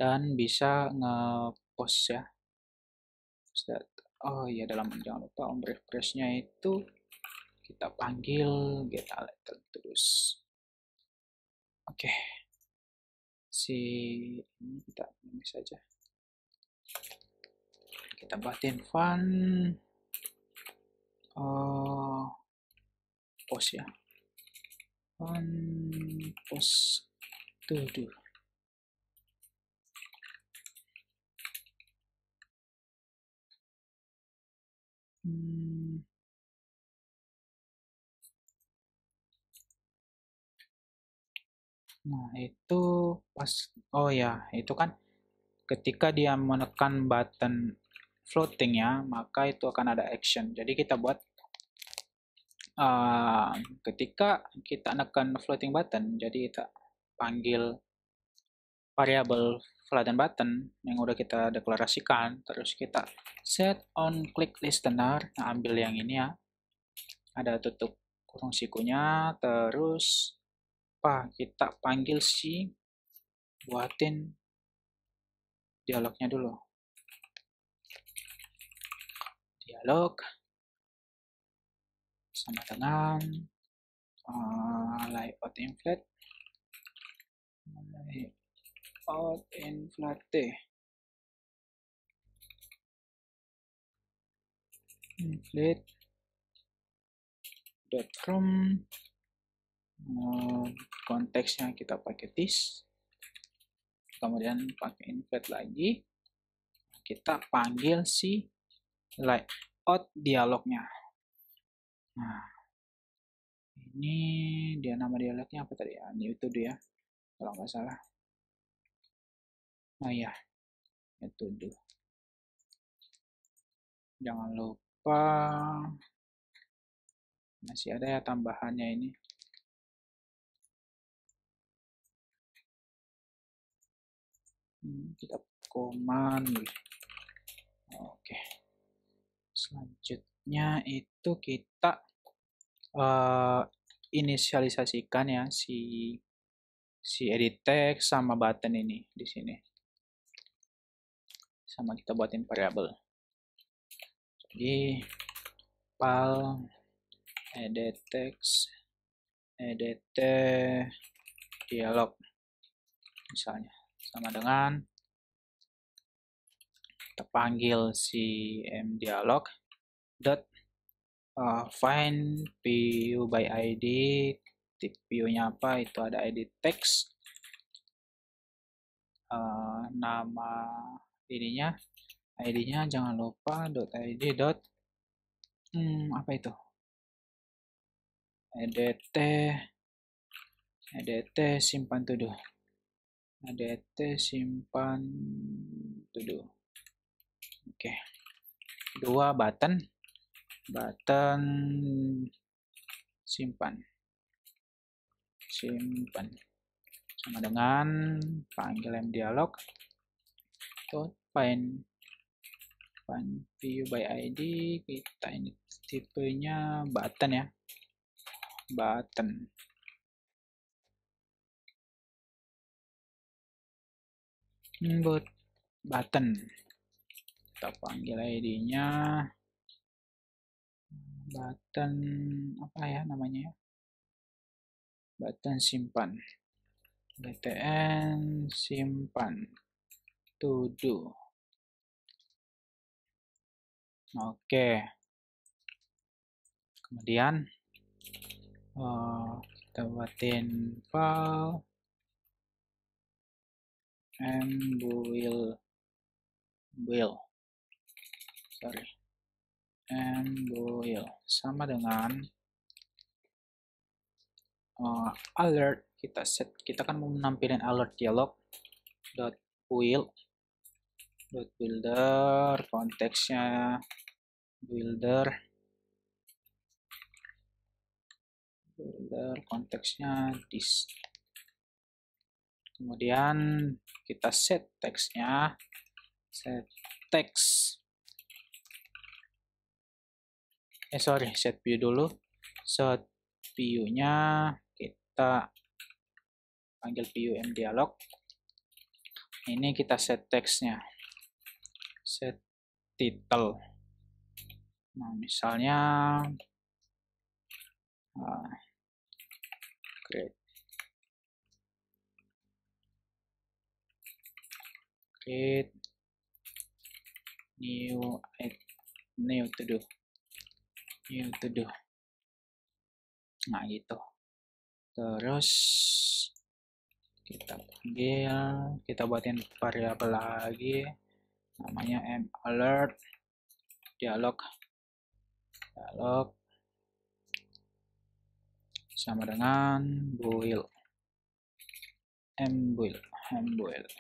dan bisa nge-post ya oh iya dalam jangan lupa on refreshnya itu kita panggil get alert terus oke si ini kita ini saja kita batin fun uh, post ya fun post tuh tuh. Hmm. Nah, itu pas oh ya, itu kan ketika dia menekan button floating ya, maka itu akan ada action. Jadi kita buat uh, ketika kita menekan floating button, jadi kita panggil variable flat and button yang udah kita deklarasikan terus kita set on click listener nah, ambil yang ini ya ada tutup kurung sikunya terus apa kita panggil si buatin dialognya dulu dialog sama dengan uh, layout template out inflate Flatte. dot nah, konteksnya kita pakai this kemudian pakai inflate lagi kita panggil si layout dialognya nah ini dia nama dialognya apa tadi ya ini itu dia kalau nggak salah nah ya itu tuh jangan lupa masih ada ya tambahannya ini hmm, kita command oke selanjutnya itu kita uh, inisialisasikan ya si si edit text sama button ini di sini sama kita buatin variable, jadi pal edit text edit dialog misalnya sama dengan kita panggil si m dialog dot uh, find view by id tip view nya apa itu ada edit text uh, nama ininya ID-nya jangan lupa dot .id. Hmm, apa itu? edt edt simpan tuduh edt simpan tuduh oke okay. dua button button simpan simpan sama dengan panggilan dialog tuh find find view by id kita ini tipenya button ya button buat button kita panggil id-nya button apa ya namanya ya button simpan btn simpan to Oke. Kemudian uh, kita buatin file mbuil buil sorry mbuil sama dengan uh, alert kita set kita kan mau menampilkan alert dialog dot buil load builder konteksnya builder builder konteksnya this kemudian kita set teksnya set teks eh sorry set view dulu set view nya kita panggil view m dialog ini kita set teksnya set title nah misalnya uh, create create new new to do new to do nah gitu terus kita panggil kita buatin variabel lagi namanya m alert dialog dialog sama dengan build m build m build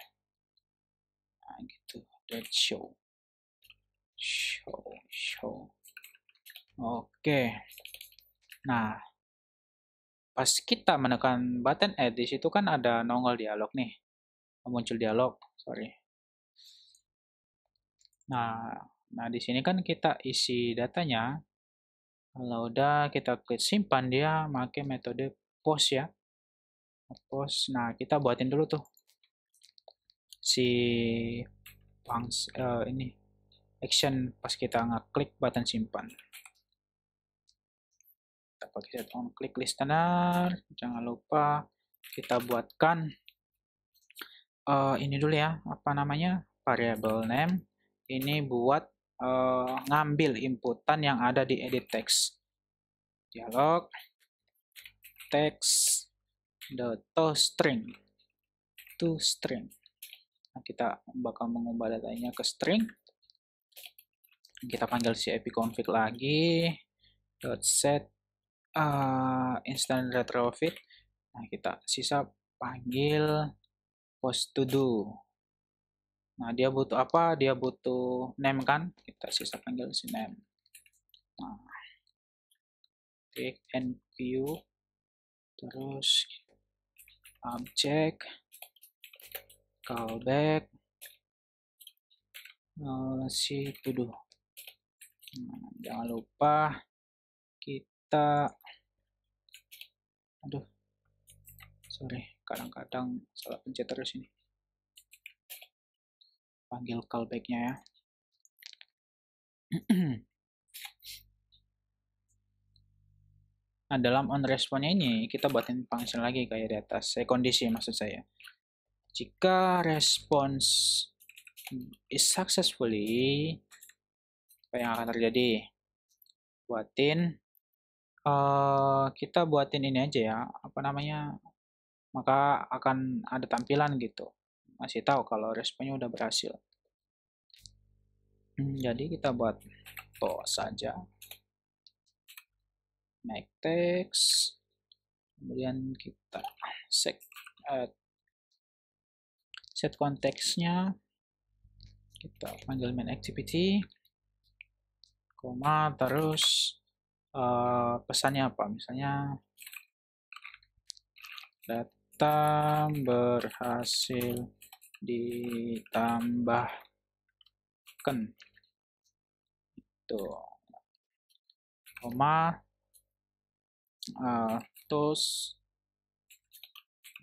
nah gitu that show show show oke nah pas kita menekan button edit itu kan ada nongol dialog nih muncul dialog sorry Nah, nah di sini kan kita isi datanya. Kalau udah kita klik simpan dia pakai metode post ya. Post. Nah, kita buatin dulu tuh si fungs uh, eh, ini action pas kita ngeklik button simpan. Kita pakai on click listener. Jangan lupa kita buatkan uh, ini dulu ya, apa namanya? variable name ini buat uh, ngambil inputan yang ada di edit text dialog text the to string to string nah, kita bakal mengubah datanya ke string kita panggil si config lagi dot set uh, instant retrofit nah kita sisa panggil post to do Nah, dia butuh apa? Dia butuh name kan? Kita sisa panggil si name. Nah, take and terus object, callback, uh, si itu Nah, jangan lupa kita, aduh, sorry, kadang-kadang salah pencet terus ini panggil callbacknya ya nah dalam on responnya ini kita buatin function lagi kayak di atas eh, kondisi maksud saya jika response is successfully apa yang akan terjadi buatin uh, kita buatin ini aja ya apa namanya maka akan ada tampilan gitu masih tahu kalau responnya udah berhasil hmm, jadi kita buat to saja make text kemudian kita set uh, set konteksnya kita panggil main activity koma terus uh, pesannya apa misalnya data berhasil ditambahkan itu koma uh, eh, tos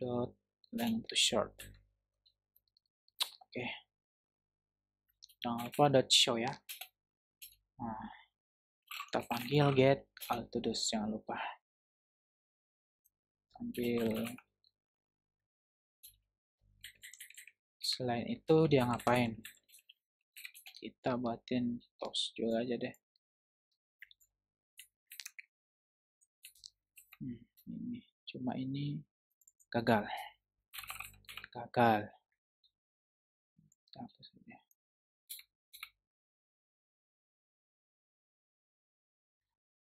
dot length to short oke okay. lupa dot show ya nah, kita panggil get altudus jangan lupa ambil selain itu dia ngapain kita buatin tos juga aja deh hmm, ini cuma ini gagal gagal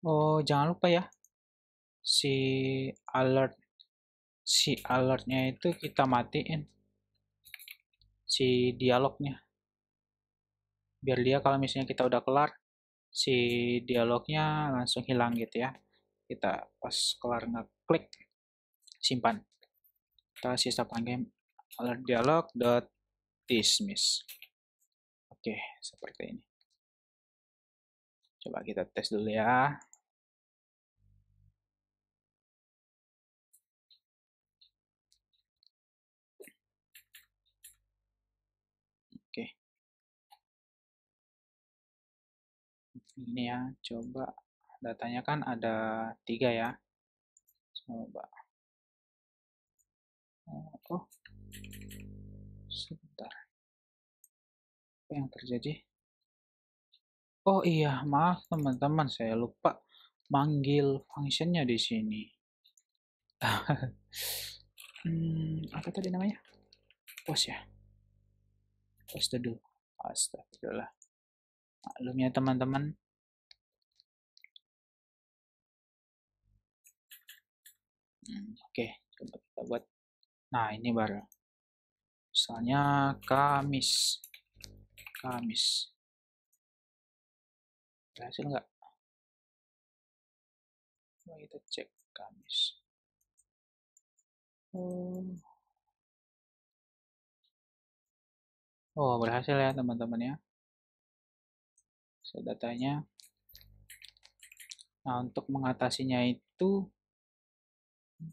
oh jangan lupa ya si alert si alertnya itu kita matiin si dialognya biar dia kalau misalnya kita udah kelar si dialognya langsung hilang gitu ya kita pas kelar ngeklik simpan kita sisa panggil alert dialog dot dismiss oke seperti ini coba kita tes dulu ya ini ya coba datanya kan ada tiga ya coba oh, oh sebentar apa yang terjadi oh iya maaf teman-teman saya lupa manggil functionnya di sini hmm, apa tadi namanya post ya post dulu astagfirullah maklum ya teman-teman Oke, coba kita buat. Nah, ini baru. Misalnya Kamis. Kamis. Berhasil nggak? Coba kita cek Kamis. Oh, oh berhasil ya teman-teman ya. So, datanya. Nah, untuk mengatasinya itu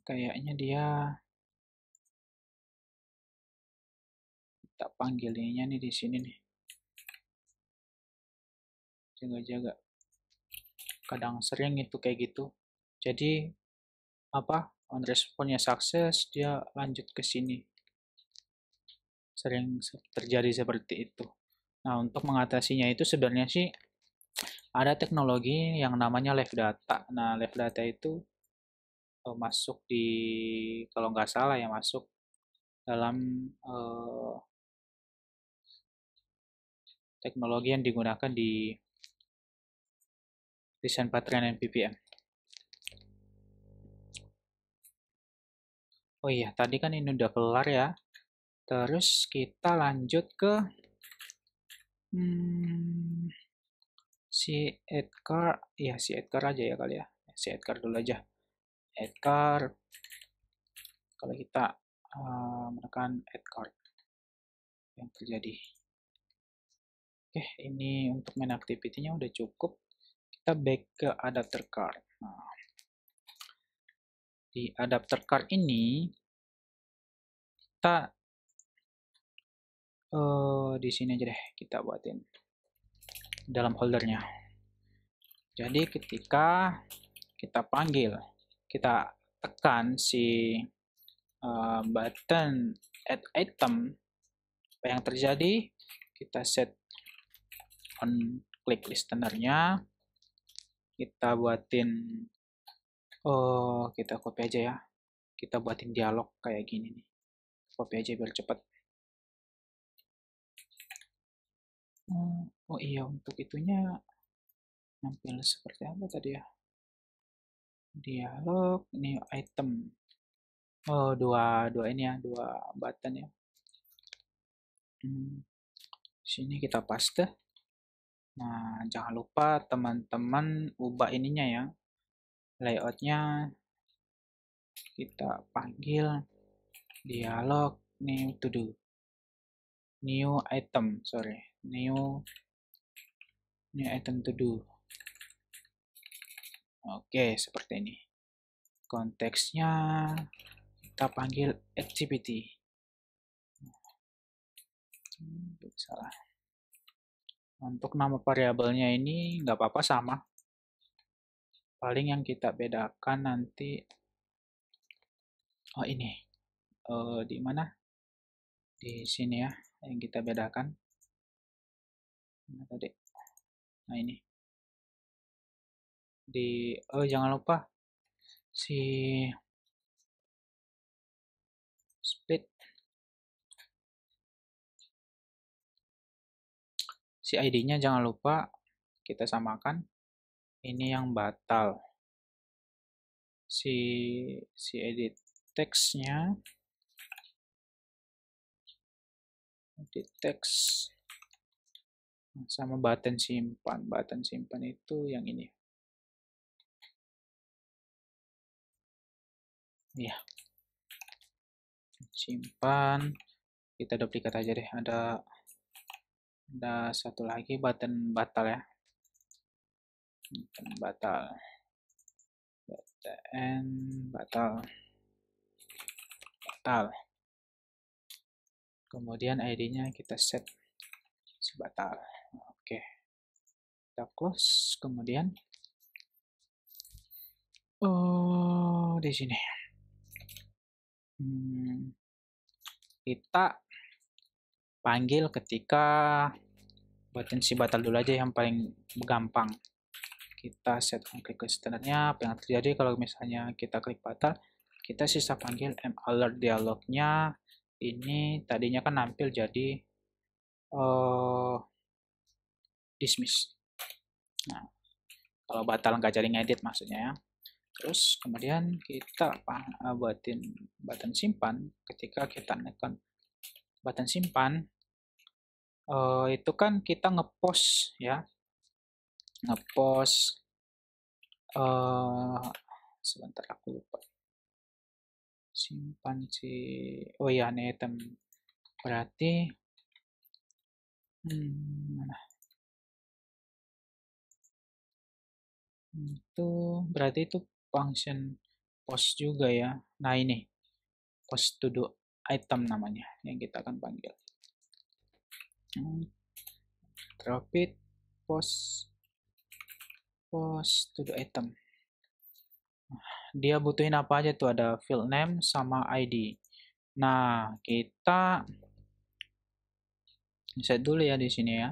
kayaknya dia tak panggil nih di sini nih jaga-jaga kadang sering itu kayak gitu jadi apa on responnya sukses dia lanjut ke sini sering terjadi seperti itu nah untuk mengatasinya itu sebenarnya sih ada teknologi yang namanya live data nah live data itu uh, masuk di kalau nggak salah ya masuk dalam uh, teknologi yang digunakan di desain baterai dan PPM. Oh iya, tadi kan ini udah kelar ya. Terus kita lanjut ke hmm, si Edgar, ya si Edgar aja ya kali ya. Si Edgar dulu aja add card kalau kita uh, menekan add card yang terjadi oke ini untuk main activity-nya udah cukup kita back ke adapter card nah, di adapter card ini kita uh, di sini aja deh kita buatin dalam holdernya jadi ketika kita panggil kita tekan si uh, button add item apa yang terjadi kita set on click listenernya kita buatin oh kita copy aja ya kita buatin dialog kayak gini nih copy aja biar cepet oh, oh iya untuk itunya nampil seperti apa tadi ya dialog ini item oh dua dua ini ya dua button ya hmm. sini kita paste nah jangan lupa teman-teman ubah ininya ya layoutnya kita panggil dialog new to do new item sorry new new item to do Oke, seperti ini. Konteksnya kita panggil activity. Salah. Untuk nama variabelnya ini nggak apa-apa sama. Paling yang kita bedakan nanti oh ini uh, di mana di sini ya yang kita bedakan nah, tadi nah ini di oh jangan lupa si split si ID-nya jangan lupa kita samakan ini yang batal si si edit teksnya edit teks sama button simpan button simpan itu yang ini ya simpan kita duplikat aja deh ada ada satu lagi button batal ya button batal button batal batal kemudian ID-nya kita set sebatal oke kita close kemudian oh di sini Hmm, kita panggil ketika potensi batal dulu aja yang paling gampang kita set on click standarnya apa yang terjadi kalau misalnya kita klik batal kita sisa panggil m alert dialognya ini tadinya kan nampil jadi uh, dismiss nah kalau batal nggak jadi ngedit maksudnya ya terus kemudian kita ah, buatin button simpan ketika kita tekan button simpan uh, itu kan kita ngepost ya ngepost uh, sebentar aku lupa simpan si oh ya netem. item berarti hmm, mana itu berarti itu function post juga ya. Nah ini post to do item namanya yang kita akan panggil. Hmm. Drop it post post to do item. Nah, dia butuhin apa aja tuh ada field name sama ID. Nah kita set dulu ya di sini ya.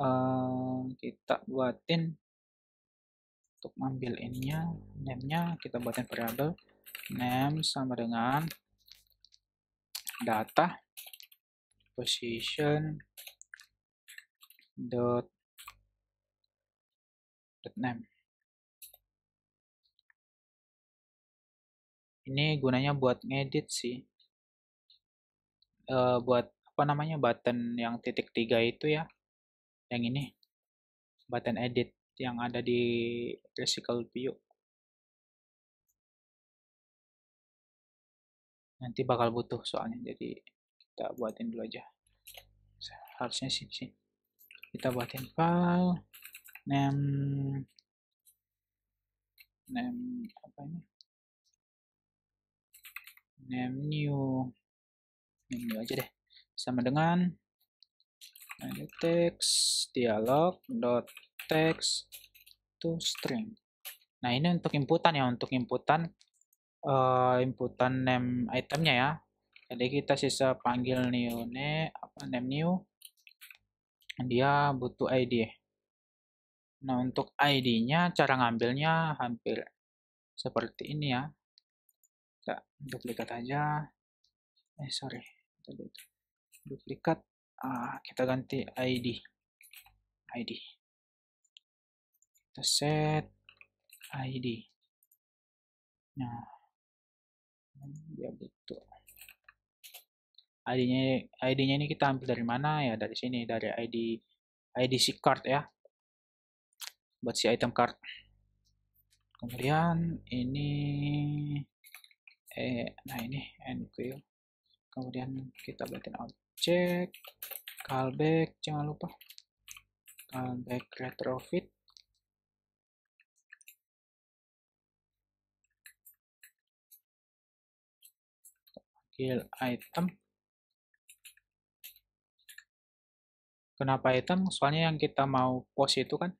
Uh, kita buatin untuk ngambil ininya name-nya kita buatin variabel name sama dengan data position dot dot name ini gunanya buat ngedit sih uh, buat apa namanya button yang titik tiga itu ya yang ini button edit yang ada di classical view nanti bakal butuh soalnya jadi kita buatin dulu aja harusnya sih sih kita buatin file name name apa ini name new name new aja deh sama dengan text dialog dot text to string. Nah, ini untuk inputan ya, untuk inputan uh, inputan name itemnya ya. Jadi kita sisa panggil new name apa name new dia butuh ID. Nah, untuk ID-nya cara ngambilnya hampir seperti ini ya. Kita duplikat aja. Eh, sorry. Duplikat. Ah, kita ganti ID. ID kita set ID nah dia butuh ID-nya ID-nya ini kita ambil dari mana ya dari sini dari ID ID si card ya buat si item card kemudian ini eh nah ini enqueue kemudian kita buatin object callback jangan lupa callback retrofit heal item kenapa item soalnya yang kita mau post itu kan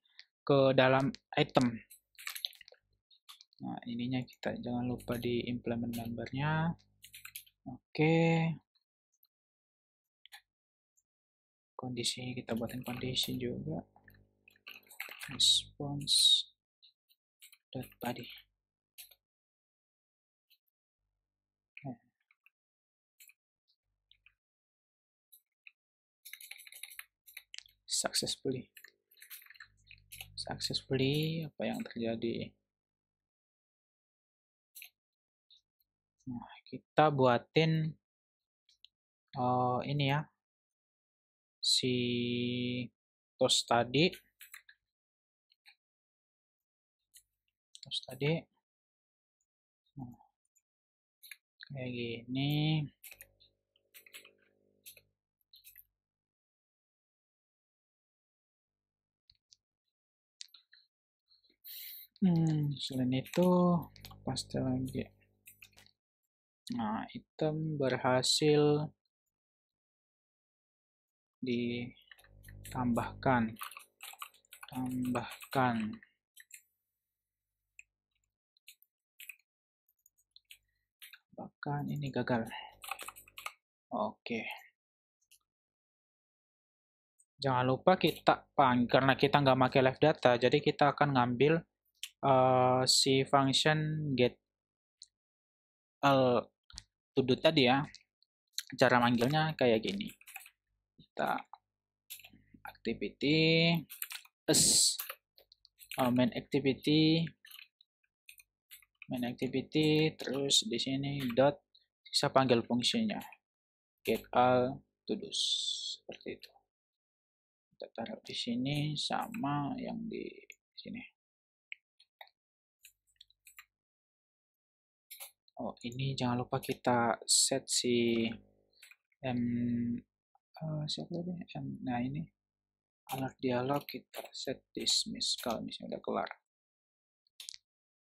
ke dalam item nah ininya kita jangan lupa di implement numbernya oke kondisi kita buatin kondisi juga response dot body successfully successfully apa yang terjadi nah kita buatin uh, ini ya si tos tadi tos tadi nah, kayak gini Hmm, selain itu, pasti lagi. Nah, item berhasil ditambahkan. Tambahkan. Tambahkan, ini gagal. Oke. Jangan lupa kita, karena kita nggak pakai live data, jadi kita akan ngambil Eh, si function get l to tadi ya cara manggilnya kayak gini kita activity s uh, eh, main activity main activity terus di sini dot bisa panggil fungsinya get all to do seperti itu kita taruh di sini sama yang di sini oh ini jangan lupa kita set si m uh, siapa m nah ini alat dialog kita set dismiss kalau misalnya udah kelar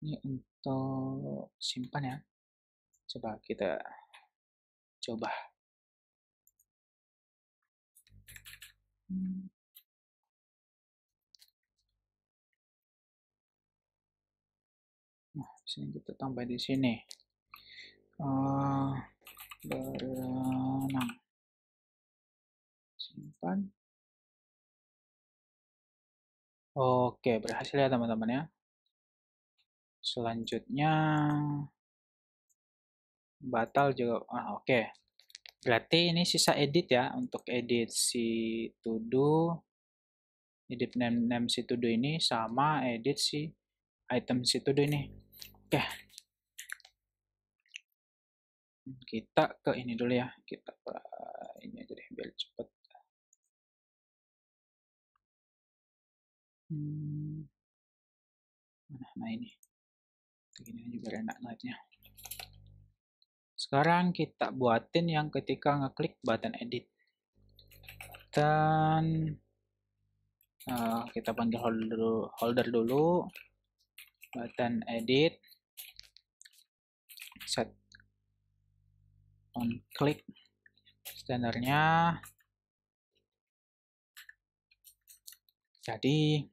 ini untuk simpan ya coba kita coba hmm. nah sini kita gitu tambah di sini uh, berenang simpan oke berhasil ya teman-teman ya selanjutnya batal juga ah, oke berarti ini sisa edit ya untuk edit si todo edit name name si todo ini sama edit si item si todo ini oke kita ke ini dulu ya kita ke ini aja deh biar cepet nah, nah ini begini juga enak ngeliatnya sekarang kita buatin yang ketika ngeklik button edit dan uh, kita panggil holder holder dulu button edit set on click standarnya jadi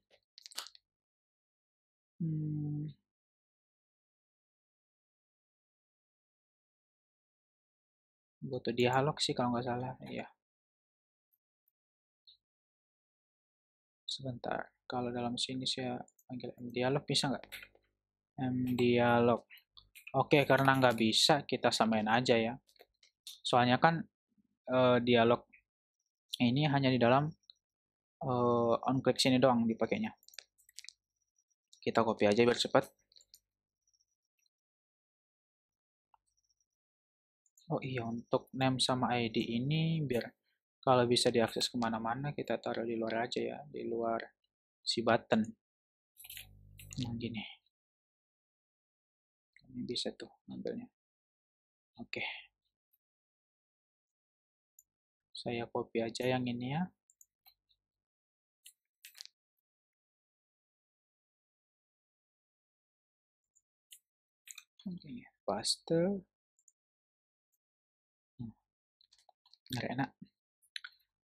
hmm, butuh dialog sih kalau nggak salah ya sebentar kalau dalam sini saya panggil m dialog bisa nggak m dialog oke karena nggak bisa kita samain aja ya soalnya kan uh, dialog ini hanya di dalam uh, on click sini doang dipakainya kita copy aja biar cepat oh iya untuk name sama ID ini biar kalau bisa diakses kemana-mana kita taruh di luar aja ya di luar si button nah gini ini bisa tuh ngambilnya oke okay. Saya copy aja yang ini ya. paste. hmm, enak.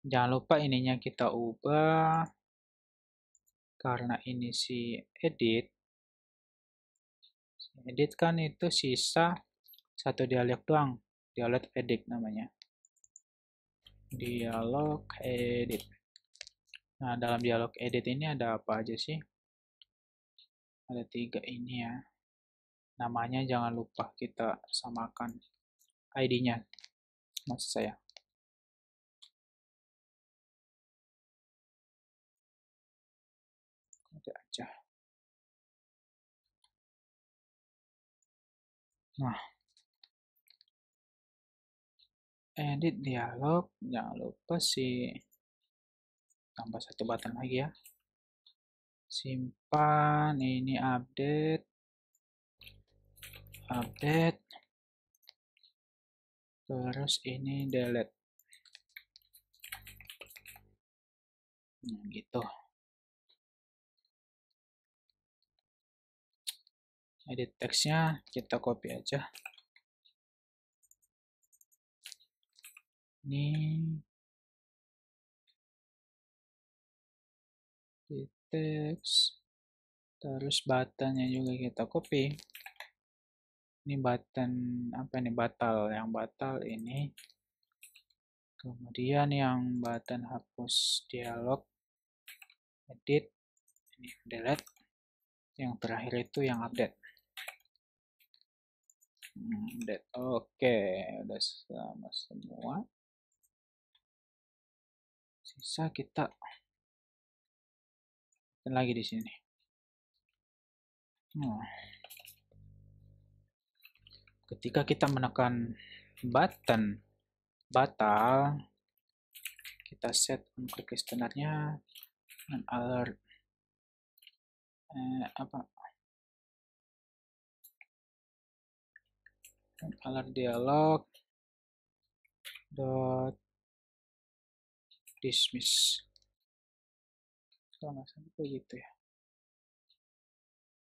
Jangan lupa ininya kita ubah. Karena ini si edit. Edit kan itu sisa satu dialog doang. Dialog edit namanya dialog edit nah dalam dialog edit ini ada apa aja sih ada tiga ini ya namanya jangan lupa kita samakan ID-nya maksud saya ada aja nah edit dialog jangan lupa sih tambah satu button lagi ya simpan ini update update terus ini delete nah gitu edit teksnya kita copy aja Gitu. ini di teks terus buttonnya juga kita copy ini button apa ini batal yang batal ini kemudian yang button hapus dialog edit ini delete yang terakhir itu yang update hmm, update oke okay. udah sama semua bisa kita dan lagi di sini hmm. ketika kita menekan button batal kita set untuk click dan alert eh, apa alert dialog dot dismiss kalau nggak salah begitu ya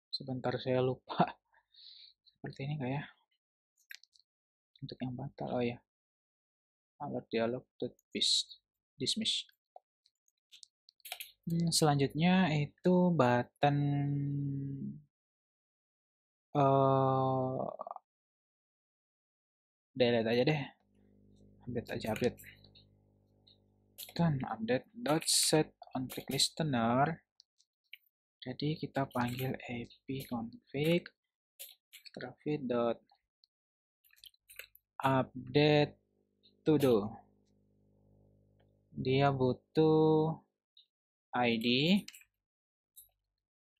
sebentar saya lupa seperti ini nggak ya untuk yang batal oh ya alert dialog to dismiss hmm, selanjutnya itu button uh, delete aja deh update aja update listen update dot set on click listener jadi kita panggil ap config grafit dot update to do dia butuh id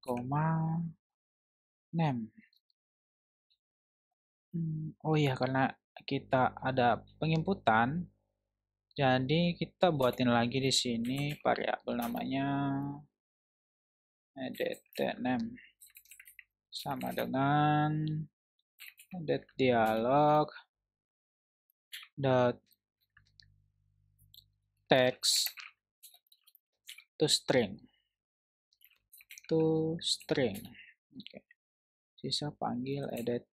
koma name hmm, oh iya karena kita ada penginputan jadi kita buatin lagi di sini variabel namanya edit name sama dengan edit dialog dot text to string to string okay. sisa panggil edit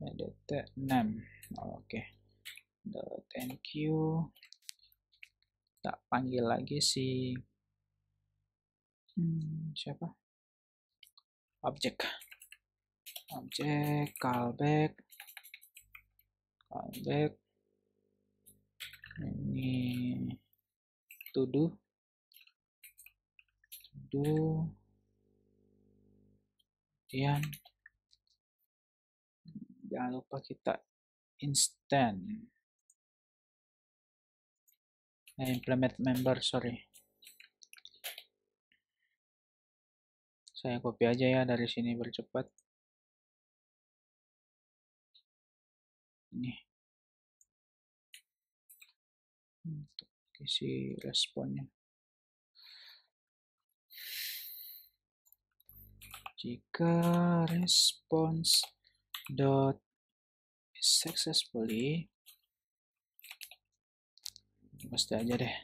edit name oke okay thank you tak panggil lagi si hmm, siapa objek objek callback callback ini to do to do kemudian hmm, jangan lupa kita instant implement member sorry saya copy aja ya dari sini bercepat ini untuk isi responnya jika response dot successfully pasti aja deh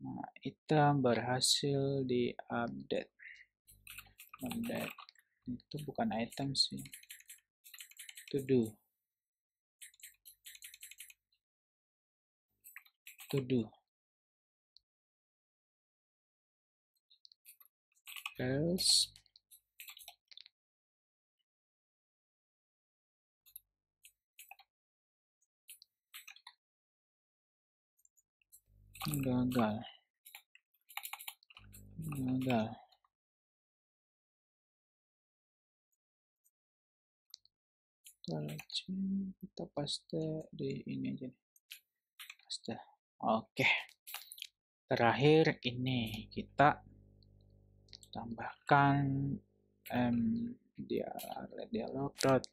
nah item berhasil di update update itu bukan item sih to do to do else gagal gagal kita paste di ini aja paste oke terakhir ini kita tambahkan m dialog dot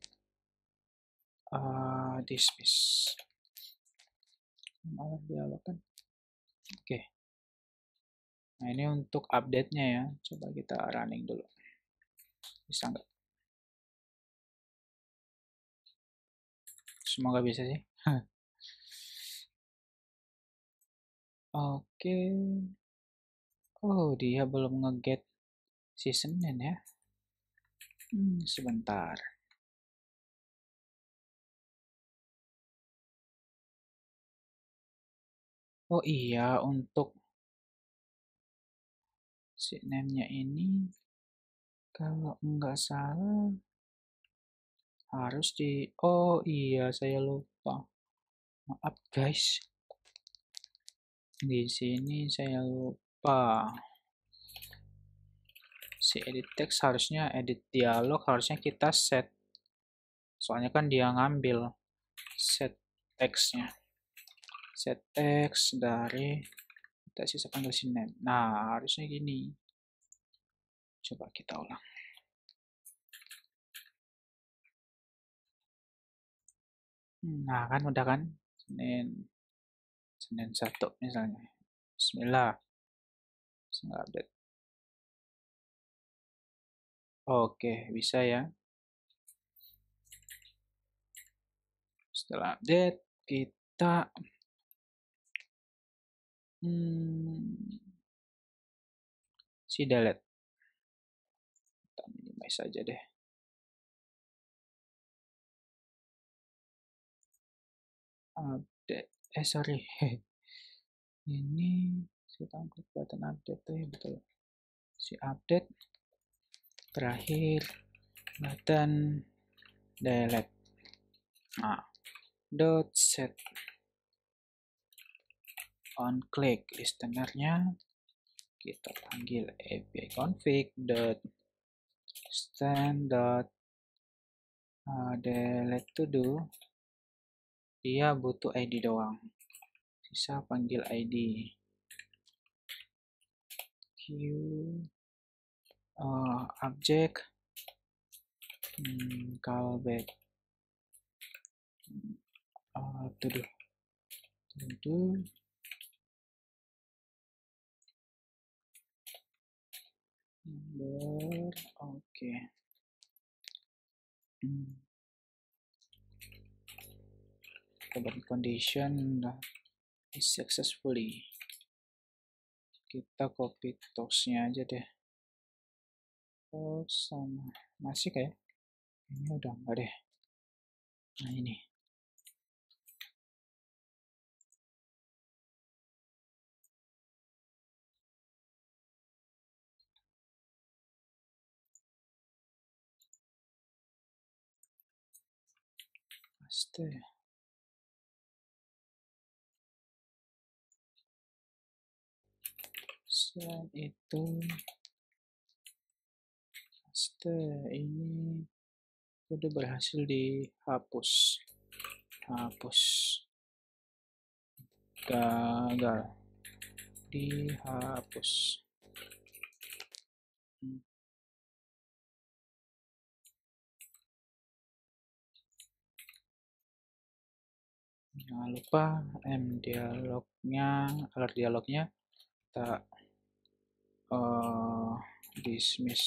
uh, eh, this malah dialog kan Oke. Nah, ini untuk update-nya ya. Coba kita running dulu. Bisa nggak? Semoga bisa sih. Oke. Oh, dia belum nge-get season ya. Hmm, sebentar. Oh iya, untuk si name-nya ini kalau nggak salah harus di Oh iya, saya lupa. Maaf guys. Di sini saya lupa. Si edit text harusnya edit dialog harusnya kita set. Soalnya kan dia ngambil set teksnya set x dari kita sisa panggil si name. Nah, harusnya gini. Coba kita ulang. Nah, kan udah kan? Senin. Senin satu misalnya. Bismillah. Bismillah update. Oke, bisa ya. Setelah update, kita Hmm. Si delete. Kita minimize saja deh. Update. Eh sorry. Ini si klik button update tuh ya betul. Si update terakhir button delete. Nah, dot set on click listenernya kita panggil api config dot stand dot uh, delete to do dia butuh id doang sisa panggil id q uh, object hmm, callback hmm, uh, to to do Ember, oke. Okay. Hmm. condition is successfully. Kita copy toxnya aja deh. Oh, sama. Masih kayak ini udah enggak deh. Nah, ini. して selain itu master ini sudah berhasil dihapus hapus gagal dihapus jangan lupa m dialognya alert dialognya kita uh, dismiss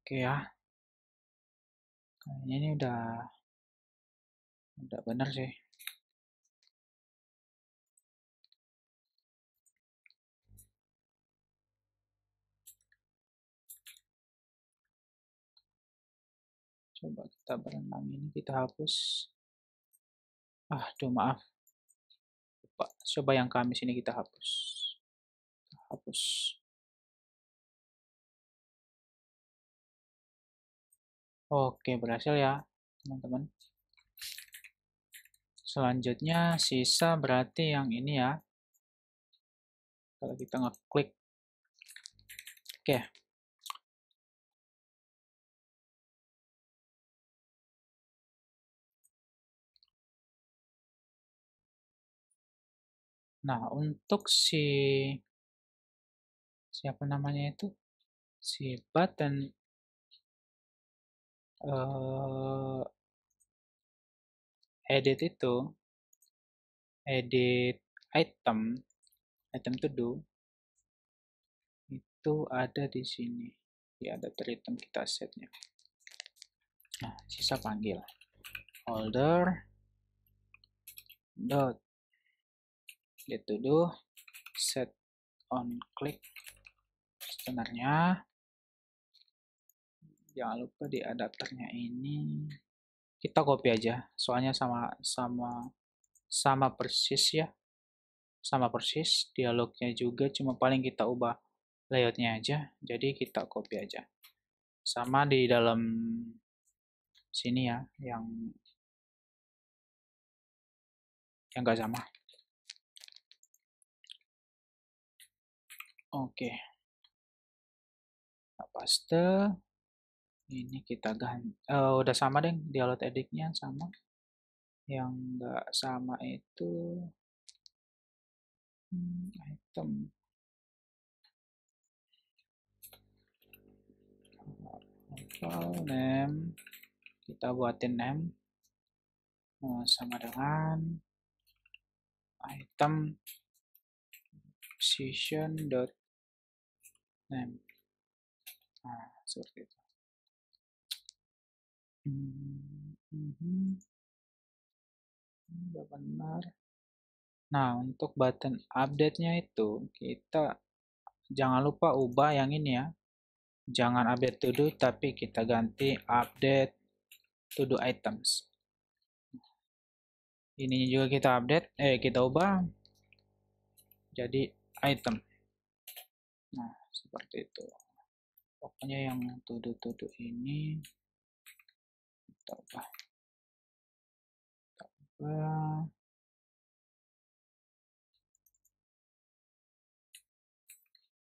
oke ya kayaknya ini udah udah bener sih coba kita berenang ini kita hapus ah tuh maaf lupa coba yang kamis ini kita hapus kita hapus oke berhasil ya teman-teman selanjutnya sisa berarti yang ini ya kalau kita ngeklik oke Nah, untuk si siapa namanya itu? Si button uh, eh, edit itu edit item item to do itu ada di sini ya, ada item kita setnya nah sisa panggil folder dot get to do set on click sebenarnya jangan lupa di adapternya ini kita copy aja soalnya sama sama sama persis ya sama persis dialognya juga cuma paling kita ubah layoutnya aja jadi kita copy aja sama di dalam sini ya yang yang gak sama Oke. Okay. paste. Ini kita ganti. Uh, udah sama deh, dialog editnya sama. Yang nggak sama itu hmm, item. File name. Kita buatin name. Nah, sama dengan item position dot nah, seperti itu hmm, mhm. benar nah untuk button update nya itu kita jangan lupa ubah yang ini ya jangan update to do tapi kita ganti update to do items Ini juga kita update eh kita ubah jadi item nah seperti itu pokoknya yang tuduh-tuduh ini kita ubah kita ubah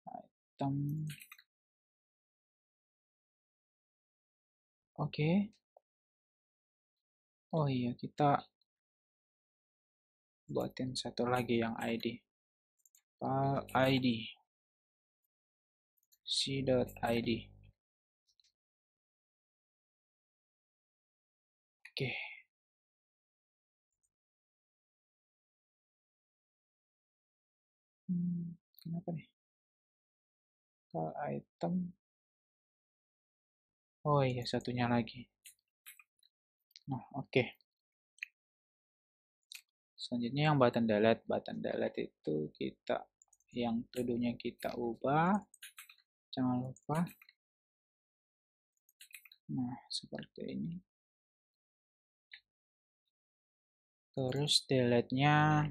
item oke okay. oh iya kita buatin satu lagi yang ID file ID c.id oke hmm, kenapa nih call item oh iya satunya lagi nah oke okay. selanjutnya yang button delete button delete itu kita yang tuduhnya kita ubah jangan lupa nah seperti ini terus delete nya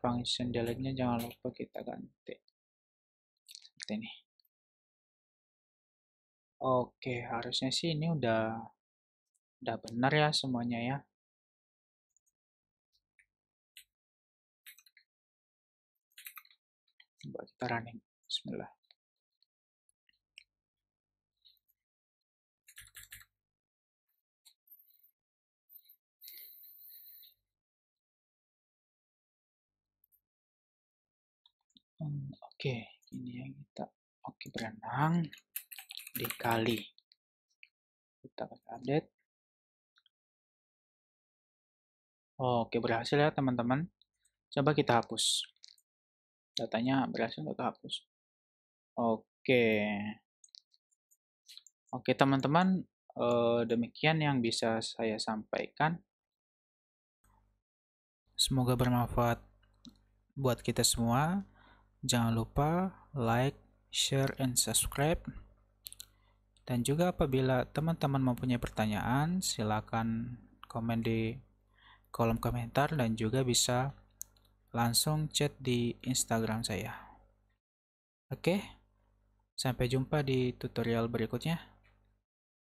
function delete nya jangan lupa kita ganti seperti ini oke harusnya sih ini udah udah benar ya semuanya ya buat kita running bismillah hmm, oke okay. ini ya kita oke okay, berenang dikali. Kita kita update Oke, berhasil ya teman-teman. Coba kita hapus. Datanya berhasil untuk hapus. Oke. Oke teman-teman, Uh, demikian yang bisa saya sampaikan. Semoga bermanfaat buat kita semua. Jangan lupa like, share, and subscribe. Dan juga apabila teman-teman mempunyai pertanyaan, silakan komen di kolom komentar dan juga bisa langsung chat di Instagram saya. Oke, sampai jumpa di tutorial berikutnya.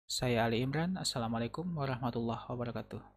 Saya Ali Imran, Assalamualaikum warahmatullahi wabarakatuh.